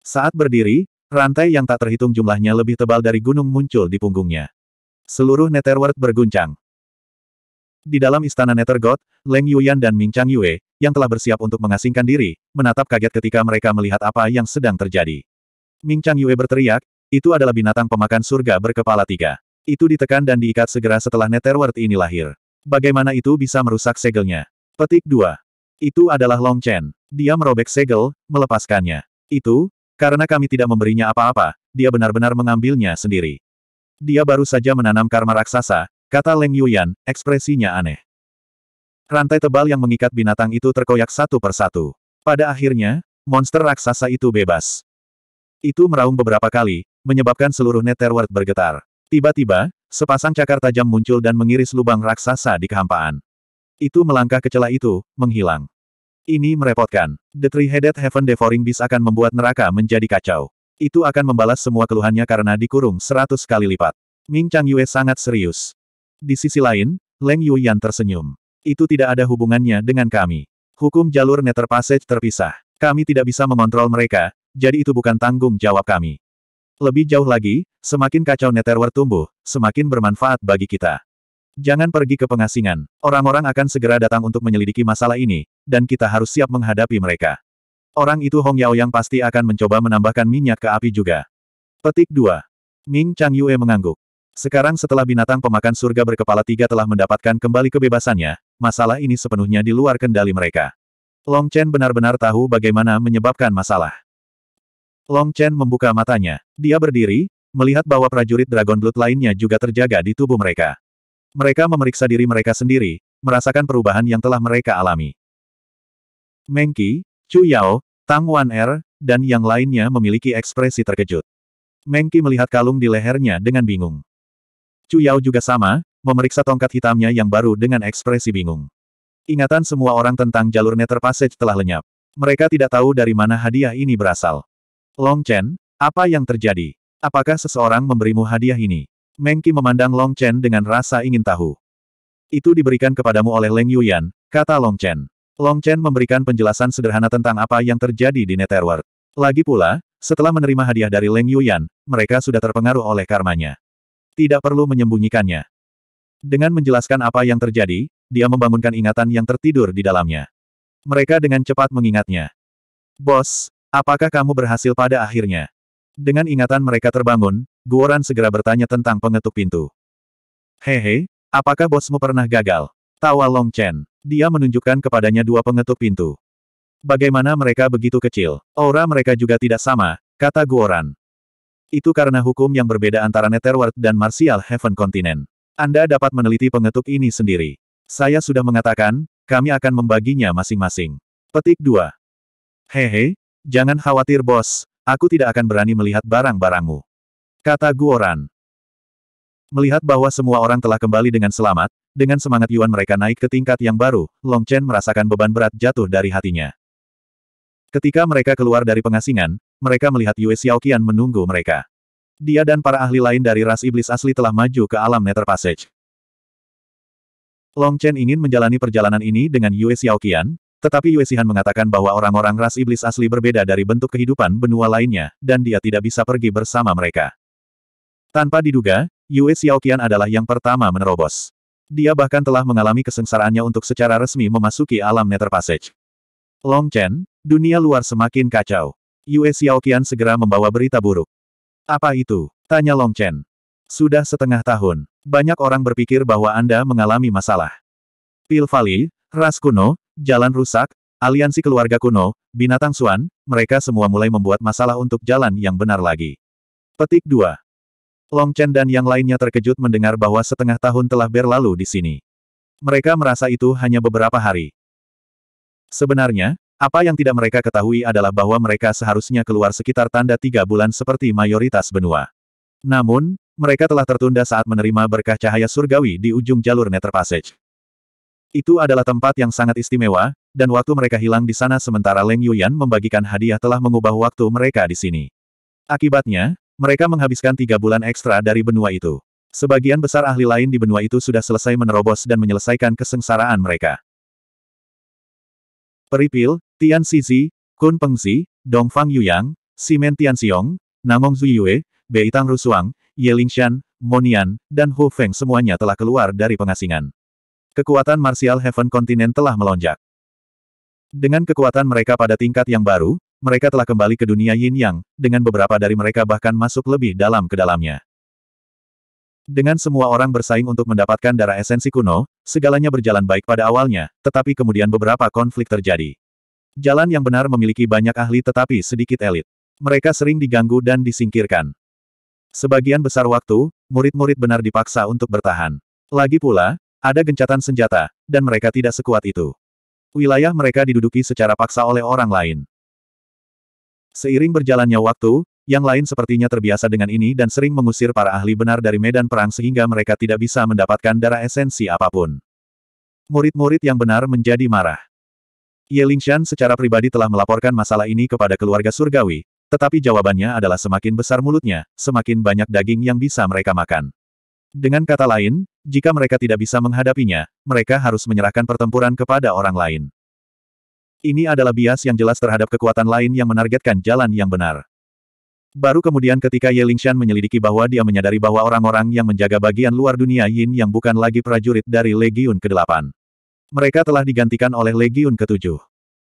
Saat berdiri, rantai yang tak terhitung jumlahnya lebih tebal dari gunung muncul di punggungnya. Seluruh Netherworld berguncang. Di dalam istana Nethergod, Leng Yuyan dan Ming Chang Yue, yang telah bersiap untuk mengasingkan diri, menatap kaget ketika mereka melihat apa yang sedang terjadi. Ming Chang Yue berteriak, itu adalah binatang pemakan surga berkepala tiga. Itu ditekan dan diikat segera setelah Netherworld ini lahir. Bagaimana itu bisa merusak segelnya? Petik 2. Itu adalah Long Chen. Dia merobek segel, melepaskannya. Itu, karena kami tidak memberinya apa-apa, dia benar-benar mengambilnya sendiri. Dia baru saja menanam karma raksasa, kata Leng Yuyan, ekspresinya aneh. Rantai tebal yang mengikat binatang itu terkoyak satu persatu. Pada akhirnya, monster raksasa itu bebas. Itu meraung beberapa kali, menyebabkan seluruh Netherworld bergetar. Tiba-tiba, Sepasang cakar tajam muncul dan mengiris lubang raksasa di kehampaan. Itu melangkah ke celah itu, menghilang. Ini merepotkan. The Three-Headed Heaven Devouring Beast akan membuat neraka menjadi kacau. Itu akan membalas semua keluhannya karena dikurung seratus kali lipat. Ming Chang Yue sangat serius. Di sisi lain, Leng Yan tersenyum. Itu tidak ada hubungannya dengan kami. Hukum jalur Nether Passage terpisah. Kami tidak bisa mengontrol mereka, jadi itu bukan tanggung jawab kami. Lebih jauh lagi, Semakin kacau Netherworld tumbuh, semakin bermanfaat bagi kita. Jangan pergi ke pengasingan. Orang-orang akan segera datang untuk menyelidiki masalah ini, dan kita harus siap menghadapi mereka. Orang itu Hong Yao yang pasti akan mencoba menambahkan minyak ke api juga. Petik 2. Ming Chang Yue mengangguk. Sekarang setelah binatang pemakan surga berkepala tiga telah mendapatkan kembali kebebasannya, masalah ini sepenuhnya di luar kendali mereka. Long Chen benar-benar tahu bagaimana menyebabkan masalah. Long Chen membuka matanya. Dia berdiri, melihat bahwa prajurit Dragon Blood lainnya juga terjaga di tubuh mereka. Mereka memeriksa diri mereka sendiri, merasakan perubahan yang telah mereka alami. Mengki, Chu Yao, Tang Wan Er, dan yang lainnya memiliki ekspresi terkejut. Mengki melihat kalung di lehernya dengan bingung. Chu Yao juga sama, memeriksa tongkat hitamnya yang baru dengan ekspresi bingung. Ingatan semua orang tentang jalur Nether Passage telah lenyap. Mereka tidak tahu dari mana hadiah ini berasal. Long Chen, apa yang terjadi? Apakah seseorang memberimu hadiah ini? Mengki memandang Long Chen dengan rasa ingin tahu. Itu diberikan kepadamu oleh Leng Yuyan, kata Long Chen. Long Chen memberikan penjelasan sederhana tentang apa yang terjadi di Netherworld. Lagi pula, setelah menerima hadiah dari Leng Yuyan, mereka sudah terpengaruh oleh karmanya. Tidak perlu menyembunyikannya. Dengan menjelaskan apa yang terjadi, dia membangunkan ingatan yang tertidur di dalamnya. Mereka dengan cepat mengingatnya. Bos, apakah kamu berhasil pada akhirnya? Dengan ingatan mereka terbangun, Guoran segera bertanya tentang pengetuk pintu. Hehe, apakah bosmu pernah gagal? Tawa Long Chen. Dia menunjukkan kepadanya dua pengetuk pintu. Bagaimana mereka begitu kecil? Aura mereka juga tidak sama, kata Guoran. Itu karena hukum yang berbeda antara Netherworld dan Martial Heaven Continent. Anda dapat meneliti pengetuk ini sendiri. Saya sudah mengatakan, kami akan membaginya masing-masing. Petik 2. Hehe, jangan khawatir bos, Aku tidak akan berani melihat barang-barangmu. Kata Guoran. Melihat bahwa semua orang telah kembali dengan selamat, dengan semangat Yuan mereka naik ke tingkat yang baru, Long Chen merasakan beban berat jatuh dari hatinya. Ketika mereka keluar dari pengasingan, mereka melihat Yue Xiaoqian menunggu mereka. Dia dan para ahli lain dari ras iblis asli telah maju ke alam Nether Passage. Long Chen ingin menjalani perjalanan ini dengan Yue Xiaoqian, tetapi Yue Sihan mengatakan bahwa orang-orang ras iblis asli berbeda dari bentuk kehidupan benua lainnya, dan dia tidak bisa pergi bersama mereka. Tanpa diduga, Yue Xiaoqian adalah yang pertama menerobos. Dia bahkan telah mengalami kesengsaraannya untuk secara resmi memasuki alam Nether Passage. Long Chen, dunia luar semakin kacau. Yue Xiaoqian segera membawa berita buruk. Apa itu? Tanya Long Chen. Sudah setengah tahun, banyak orang berpikir bahwa Anda mengalami masalah. Pil Valley, ras kuno, Jalan rusak, aliansi keluarga kuno, binatang suan, mereka semua mulai membuat masalah untuk jalan yang benar lagi. Petik 2. Long Chen dan yang lainnya terkejut mendengar bahwa setengah tahun telah berlalu di sini. Mereka merasa itu hanya beberapa hari. Sebenarnya, apa yang tidak mereka ketahui adalah bahwa mereka seharusnya keluar sekitar tanda tiga bulan seperti mayoritas benua. Namun, mereka telah tertunda saat menerima berkah cahaya surgawi di ujung jalur Nether Passage. Itu adalah tempat yang sangat istimewa, dan waktu mereka hilang di sana sementara Leng Yuyan membagikan hadiah telah mengubah waktu mereka di sini. Akibatnya, mereka menghabiskan tiga bulan ekstra dari benua itu. Sebagian besar ahli lain di benua itu sudah selesai menerobos dan menyelesaikan kesengsaraan mereka. Peripil, Tian Sizi, Kun Pengzi, Dong Fang Yuyang, Simen Tian Xiong, Namong Zuyue, Beitang Rusuang, Ye Lingshan, Monian, dan Hu Feng semuanya telah keluar dari pengasingan kekuatan Martial Heaven Continent telah melonjak. Dengan kekuatan mereka pada tingkat yang baru, mereka telah kembali ke dunia yin yang, dengan beberapa dari mereka bahkan masuk lebih dalam ke dalamnya. Dengan semua orang bersaing untuk mendapatkan darah esensi kuno, segalanya berjalan baik pada awalnya, tetapi kemudian beberapa konflik terjadi. Jalan yang benar memiliki banyak ahli tetapi sedikit elit. Mereka sering diganggu dan disingkirkan. Sebagian besar waktu, murid-murid benar dipaksa untuk bertahan. Lagi pula, ada gencatan senjata, dan mereka tidak sekuat itu. Wilayah mereka diduduki secara paksa oleh orang lain. Seiring berjalannya waktu, yang lain sepertinya terbiasa dengan ini dan sering mengusir para ahli benar dari medan perang sehingga mereka tidak bisa mendapatkan darah esensi apapun. Murid-murid yang benar menjadi marah. Ye Lingshan secara pribadi telah melaporkan masalah ini kepada keluarga surgawi, tetapi jawabannya adalah semakin besar mulutnya, semakin banyak daging yang bisa mereka makan. Dengan kata lain, jika mereka tidak bisa menghadapinya, mereka harus menyerahkan pertempuran kepada orang lain. Ini adalah bias yang jelas terhadap kekuatan lain yang menargetkan jalan yang benar. Baru kemudian ketika Ye Lingshan menyelidiki bahwa dia menyadari bahwa orang-orang yang menjaga bagian luar dunia Yin yang bukan lagi prajurit dari Legiun ke-8. Mereka telah digantikan oleh Legiun ke-7.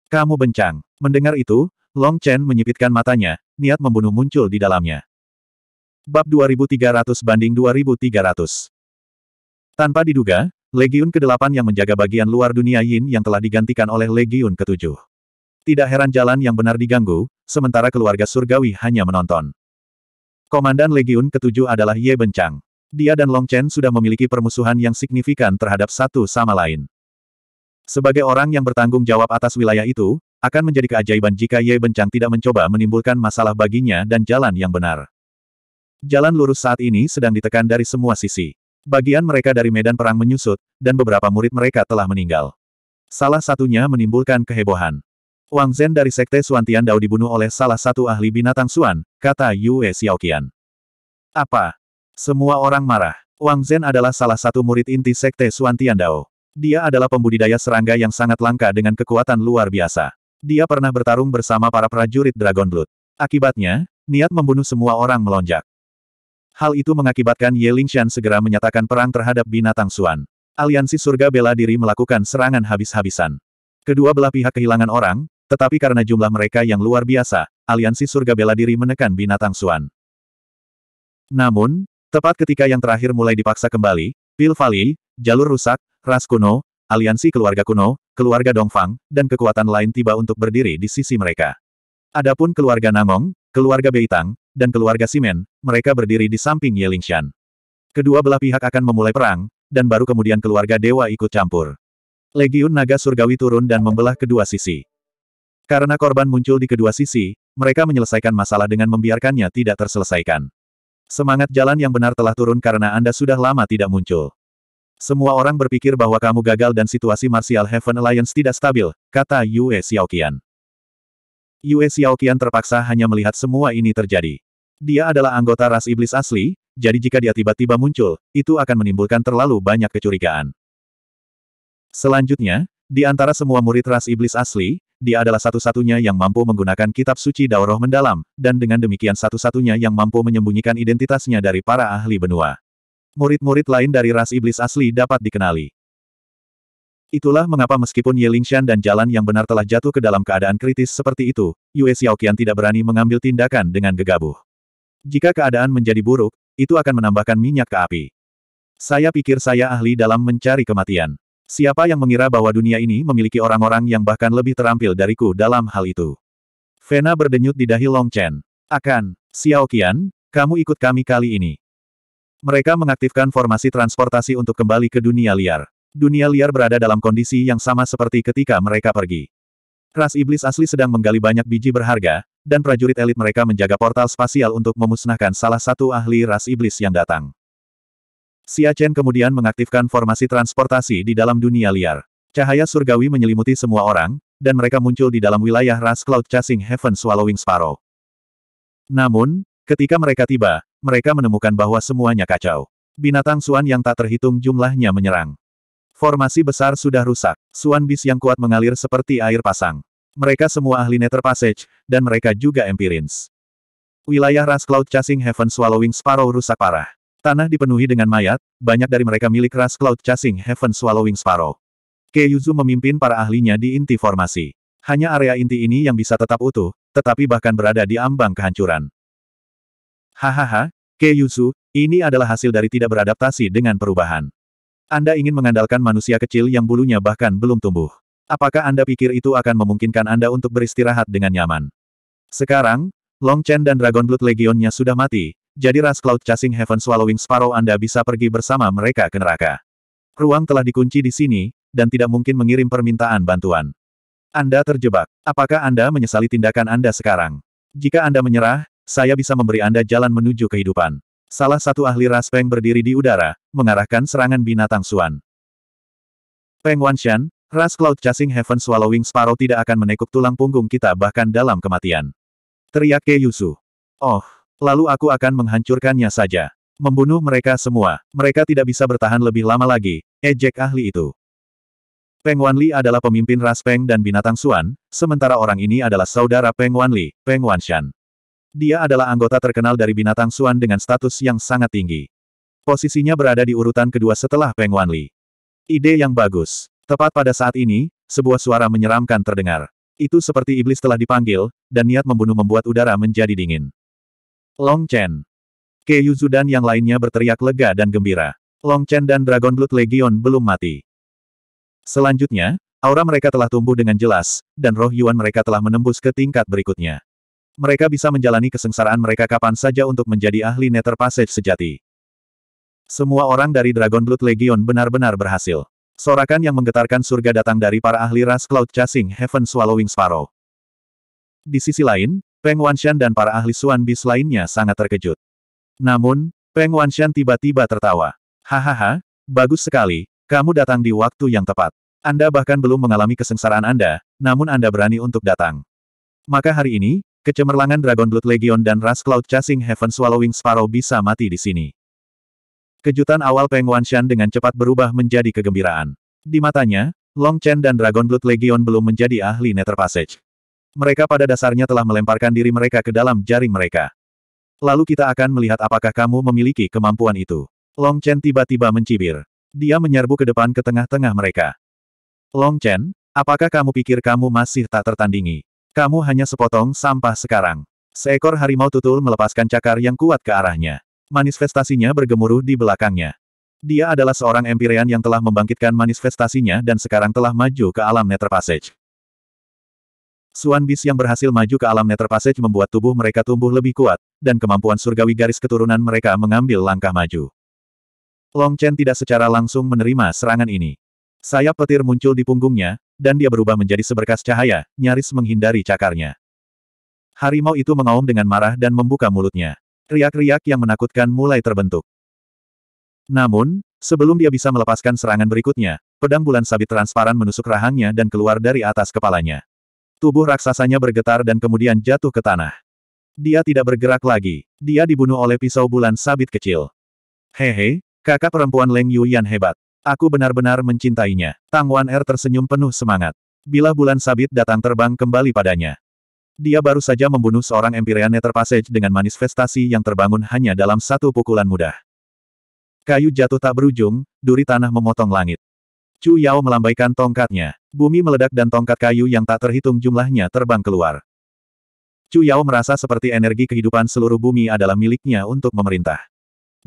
Kamu bencang. Mendengar itu, Long Chen menyipitkan matanya, niat membunuh muncul di dalamnya. Bab 2300 banding 2300. Tanpa diduga, Legiun ke-8 yang menjaga bagian luar dunia Yin yang telah digantikan oleh Legiun ke-7. Tidak heran jalan yang benar diganggu, sementara keluarga surgawi hanya menonton. Komandan Legiun ke-7 adalah Ye Bencang. Dia dan Long Chen sudah memiliki permusuhan yang signifikan terhadap satu sama lain. Sebagai orang yang bertanggung jawab atas wilayah itu, akan menjadi keajaiban jika Ye Bencang tidak mencoba menimbulkan masalah baginya dan jalan yang benar. Jalan lurus saat ini sedang ditekan dari semua sisi. Bagian mereka dari medan perang menyusut, dan beberapa murid mereka telah meninggal. Salah satunya menimbulkan kehebohan. Wang Zhen dari Sekte Suantian Dao dibunuh oleh salah satu ahli binatang Suan, kata Yue Xiaoqian. Apa? Semua orang marah. Wang Zhen adalah salah satu murid inti Sekte Suantian Dao. Dia adalah pembudidaya serangga yang sangat langka dengan kekuatan luar biasa. Dia pernah bertarung bersama para prajurit Dragon Blood. Akibatnya, niat membunuh semua orang melonjak. Hal itu mengakibatkan Ye Lingshan segera menyatakan perang terhadap binatang Suan. Aliansi Surga Bela Diri melakukan serangan habis-habisan. Kedua belah pihak kehilangan orang, tetapi karena jumlah mereka yang luar biasa, Aliansi Surga Bela Diri menekan binatang Suan. Namun, tepat ketika yang terakhir mulai dipaksa kembali, Pil Valley, Jalur Rusak, Ras Kuno, Aliansi Keluarga Kuno, Keluarga Dongfang, dan kekuatan lain tiba untuk berdiri di sisi mereka. Adapun keluarga Nangong, keluarga Beitang, dan keluarga Simen, mereka berdiri di samping Ye Yelingshan. Kedua belah pihak akan memulai perang, dan baru kemudian keluarga dewa ikut campur. Legiun naga surgawi turun dan membelah kedua sisi. Karena korban muncul di kedua sisi, mereka menyelesaikan masalah dengan membiarkannya tidak terselesaikan. Semangat jalan yang benar telah turun karena Anda sudah lama tidak muncul. Semua orang berpikir bahwa kamu gagal dan situasi Martial Heaven Alliance tidak stabil, kata Yue Xiaoqian. Yue Xiaoqian terpaksa hanya melihat semua ini terjadi. Dia adalah anggota ras iblis asli, jadi jika dia tiba-tiba muncul, itu akan menimbulkan terlalu banyak kecurigaan. Selanjutnya, di antara semua murid ras iblis asli, dia adalah satu-satunya yang mampu menggunakan kitab suci Dauroh mendalam, dan dengan demikian satu-satunya yang mampu menyembunyikan identitasnya dari para ahli benua. Murid-murid lain dari ras iblis asli dapat dikenali. Itulah mengapa meskipun Ye Lingshan dan jalan yang benar telah jatuh ke dalam keadaan kritis seperti itu, Yue Xiaoqian tidak berani mengambil tindakan dengan gegabah. Jika keadaan menjadi buruk, itu akan menambahkan minyak ke api. Saya pikir saya ahli dalam mencari kematian. Siapa yang mengira bahwa dunia ini memiliki orang-orang yang bahkan lebih terampil dariku dalam hal itu? Vena berdenyut di dahi Long Chen. Akan, Xiaoqian, kamu ikut kami kali ini. Mereka mengaktifkan formasi transportasi untuk kembali ke dunia liar. Dunia liar berada dalam kondisi yang sama seperti ketika mereka pergi. Ras iblis asli sedang menggali banyak biji berharga, dan prajurit elit mereka menjaga portal spasial untuk memusnahkan salah satu ahli ras iblis yang datang. Xia Chen kemudian mengaktifkan formasi transportasi di dalam dunia liar. Cahaya surgawi menyelimuti semua orang, dan mereka muncul di dalam wilayah ras Cloud Chasing Heaven Swallowing Sparrow. Namun, ketika mereka tiba, mereka menemukan bahwa semuanya kacau. Binatang Suan yang tak terhitung jumlahnya menyerang. Formasi besar sudah rusak. Suan bis yang kuat mengalir seperti air pasang. Mereka semua ahli Nether Passage, dan mereka juga Empirins. Wilayah ras Cloud Chasing Heaven Swallowing Sparrow rusak parah. Tanah dipenuhi dengan mayat, banyak dari mereka milik ras Cloud Chasing Heaven Swallowing Sparrow. Keyuzu memimpin para ahlinya di inti formasi. Hanya area inti ini yang bisa tetap utuh, tetapi bahkan berada di ambang kehancuran. Hahaha, Keyuzu, ini adalah hasil dari tidak beradaptasi dengan perubahan. Anda ingin mengandalkan manusia kecil yang bulunya bahkan belum tumbuh. Apakah Anda pikir itu akan memungkinkan Anda untuk beristirahat dengan nyaman? Sekarang, Long Chen dan Dragon Blood Legionnya sudah mati, jadi Ras Cloud Chasing Heaven Swallowing Sparrow Anda bisa pergi bersama mereka ke neraka. Ruang telah dikunci di sini, dan tidak mungkin mengirim permintaan bantuan. Anda terjebak. Apakah Anda menyesali tindakan Anda sekarang? Jika Anda menyerah, saya bisa memberi Anda jalan menuju kehidupan. Salah satu ahli ras Peng berdiri di udara, mengarahkan serangan binatang Suan. Peng Wanshan, ras Cloud Chasing Heaven Swallowing Sparrow tidak akan menekuk tulang punggung kita bahkan dalam kematian. Teriak Ke Yusu. Oh, lalu aku akan menghancurkannya saja. Membunuh mereka semua, mereka tidak bisa bertahan lebih lama lagi, ejek ahli itu. Peng Wanli adalah pemimpin ras Peng dan binatang Suan, sementara orang ini adalah saudara Peng Wanli, Peng Wanshan. Dia adalah anggota terkenal dari binatang Suan dengan status yang sangat tinggi. Posisinya berada di urutan kedua setelah Peng Wanli. Ide yang bagus. Tepat pada saat ini, sebuah suara menyeramkan terdengar. Itu seperti iblis telah dipanggil, dan niat membunuh membuat udara menjadi dingin. Long Chen. Ke Yuzu dan yang lainnya berteriak lega dan gembira. Long Chen dan Dragon Blood Legion belum mati. Selanjutnya, aura mereka telah tumbuh dengan jelas, dan roh Yuan mereka telah menembus ke tingkat berikutnya mereka bisa menjalani kesengsaraan mereka kapan saja untuk menjadi ahli Nether Passage sejati. Semua orang dari Dragon Blood Legion benar-benar berhasil. Sorakan yang menggetarkan surga datang dari para ahli ras Cloud Chasing Heaven Swallowing Sparrow. Di sisi lain, Peng Wanshan dan para ahli Suan Bis lainnya sangat terkejut. Namun, Peng Wanshan tiba-tiba tertawa. Hahaha, bagus sekali, kamu datang di waktu yang tepat. Anda bahkan belum mengalami kesengsaraan Anda, namun Anda berani untuk datang. Maka hari ini, Kecemerlangan Dragon Blood Legion dan Ras Cloud Chasing Heaven Swallowing Sparrow bisa mati di sini. Kejutan awal Peng Wanshan dengan cepat berubah menjadi kegembiraan. Di matanya, Long Chen dan Dragon Blood Legion belum menjadi ahli Nether Passage. Mereka pada dasarnya telah melemparkan diri mereka ke dalam jaring mereka. Lalu kita akan melihat apakah kamu memiliki kemampuan itu. Long Chen tiba-tiba mencibir. Dia menyerbu ke depan ke tengah-tengah mereka. Long Chen, apakah kamu pikir kamu masih tak tertandingi? Kamu hanya sepotong sampah sekarang. Seekor harimau tutul melepaskan cakar yang kuat ke arahnya. Manifestasinya bergemuruh di belakangnya. Dia adalah seorang empirian yang telah membangkitkan manifestasinya dan sekarang telah maju ke alam Nether Passage. Suan Bis yang berhasil maju ke alam Nether Passage membuat tubuh mereka tumbuh lebih kuat, dan kemampuan surgawi garis keturunan mereka mengambil langkah maju. Long Chen tidak secara langsung menerima serangan ini. Sayap petir muncul di punggungnya, dan dia berubah menjadi seberkas cahaya, nyaris menghindari cakarnya. Harimau itu mengaum dengan marah dan membuka mulutnya. Riak-riak yang menakutkan mulai terbentuk. Namun, sebelum dia bisa melepaskan serangan berikutnya, pedang bulan sabit transparan menusuk rahangnya dan keluar dari atas kepalanya. Tubuh raksasanya bergetar dan kemudian jatuh ke tanah. Dia tidak bergerak lagi. Dia dibunuh oleh pisau bulan sabit kecil. Hehe, kakak perempuan Leng Yu Yan hebat. Aku benar-benar mencintainya. Tang Wan Er tersenyum penuh semangat. Bila bulan sabit datang terbang kembali padanya. Dia baru saja membunuh seorang Empyrean Nether Passage dengan manifestasi yang terbangun hanya dalam satu pukulan mudah. Kayu jatuh tak berujung, duri tanah memotong langit. Chu Yao melambaikan tongkatnya. Bumi meledak dan tongkat kayu yang tak terhitung jumlahnya terbang keluar. Chu Yao merasa seperti energi kehidupan seluruh bumi adalah miliknya untuk memerintah.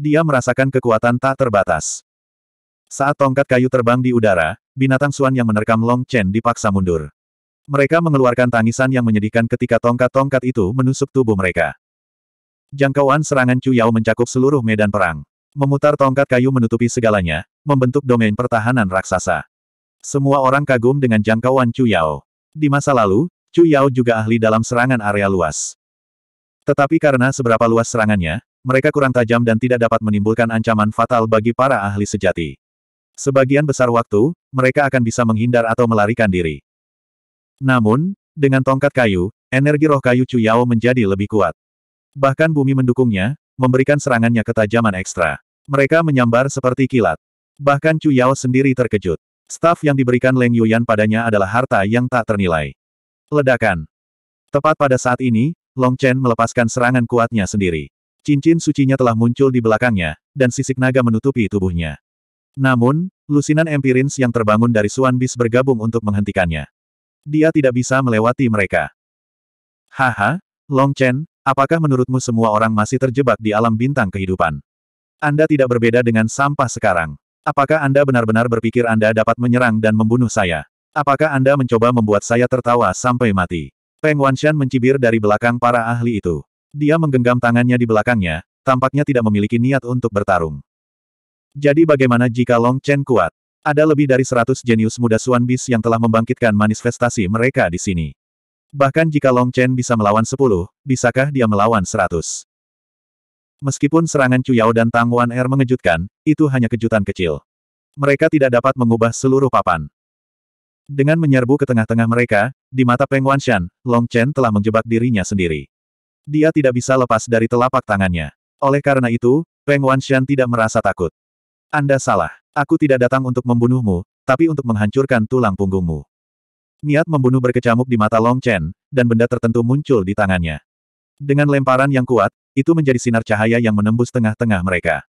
Dia merasakan kekuatan tak terbatas. Saat tongkat kayu terbang di udara, binatang Suan yang menerkam Long Chen dipaksa mundur. Mereka mengeluarkan tangisan yang menyedihkan ketika tongkat-tongkat itu menusuk tubuh mereka. Jangkauan serangan Chu Yao mencakup seluruh medan perang. Memutar tongkat kayu menutupi segalanya, membentuk domain pertahanan raksasa. Semua orang kagum dengan jangkauan Chu Yao. Di masa lalu, Chu Yao juga ahli dalam serangan area luas. Tetapi karena seberapa luas serangannya, mereka kurang tajam dan tidak dapat menimbulkan ancaman fatal bagi para ahli sejati. Sebagian besar waktu, mereka akan bisa menghindar atau melarikan diri. Namun, dengan tongkat kayu, energi roh kayu Cuyao menjadi lebih kuat. Bahkan bumi mendukungnya, memberikan serangannya ketajaman ekstra. Mereka menyambar seperti kilat. Bahkan Cuyao sendiri terkejut. Staf yang diberikan Leng Yuyan padanya adalah harta yang tak ternilai. Ledakan. Tepat pada saat ini, Long Chen melepaskan serangan kuatnya sendiri. Cincin sucinya telah muncul di belakangnya, dan sisik naga menutupi tubuhnya. Namun, lusinan empirins yang terbangun dari Suan Bis bergabung untuk menghentikannya. Dia tidak bisa melewati mereka. Haha, Long Chen, apakah menurutmu semua orang masih terjebak di alam bintang kehidupan? Anda tidak berbeda dengan sampah sekarang. Apakah Anda benar-benar berpikir Anda dapat menyerang dan membunuh saya? Apakah Anda mencoba membuat saya tertawa sampai mati? Peng Wanshan mencibir dari belakang para ahli itu. Dia menggenggam tangannya di belakangnya, tampaknya tidak memiliki niat untuk bertarung. Jadi bagaimana jika Long Chen kuat? Ada lebih dari 100 jenius muda Suan Bis yang telah membangkitkan manifestasi mereka di sini. Bahkan jika Long Chen bisa melawan 10, bisakah dia melawan 100? Meskipun serangan Cuyao dan Tang Wan Er mengejutkan, itu hanya kejutan kecil. Mereka tidak dapat mengubah seluruh papan. Dengan menyerbu ke tengah-tengah mereka, di mata Peng Wanshan, Long Chen telah menjebak dirinya sendiri. Dia tidak bisa lepas dari telapak tangannya. Oleh karena itu, Peng Wanshan tidak merasa takut. Anda salah. Aku tidak datang untuk membunuhmu, tapi untuk menghancurkan tulang punggungmu. Niat membunuh berkecamuk di mata Long Chen, dan benda tertentu muncul di tangannya. Dengan lemparan yang kuat, itu menjadi sinar cahaya yang menembus tengah-tengah mereka.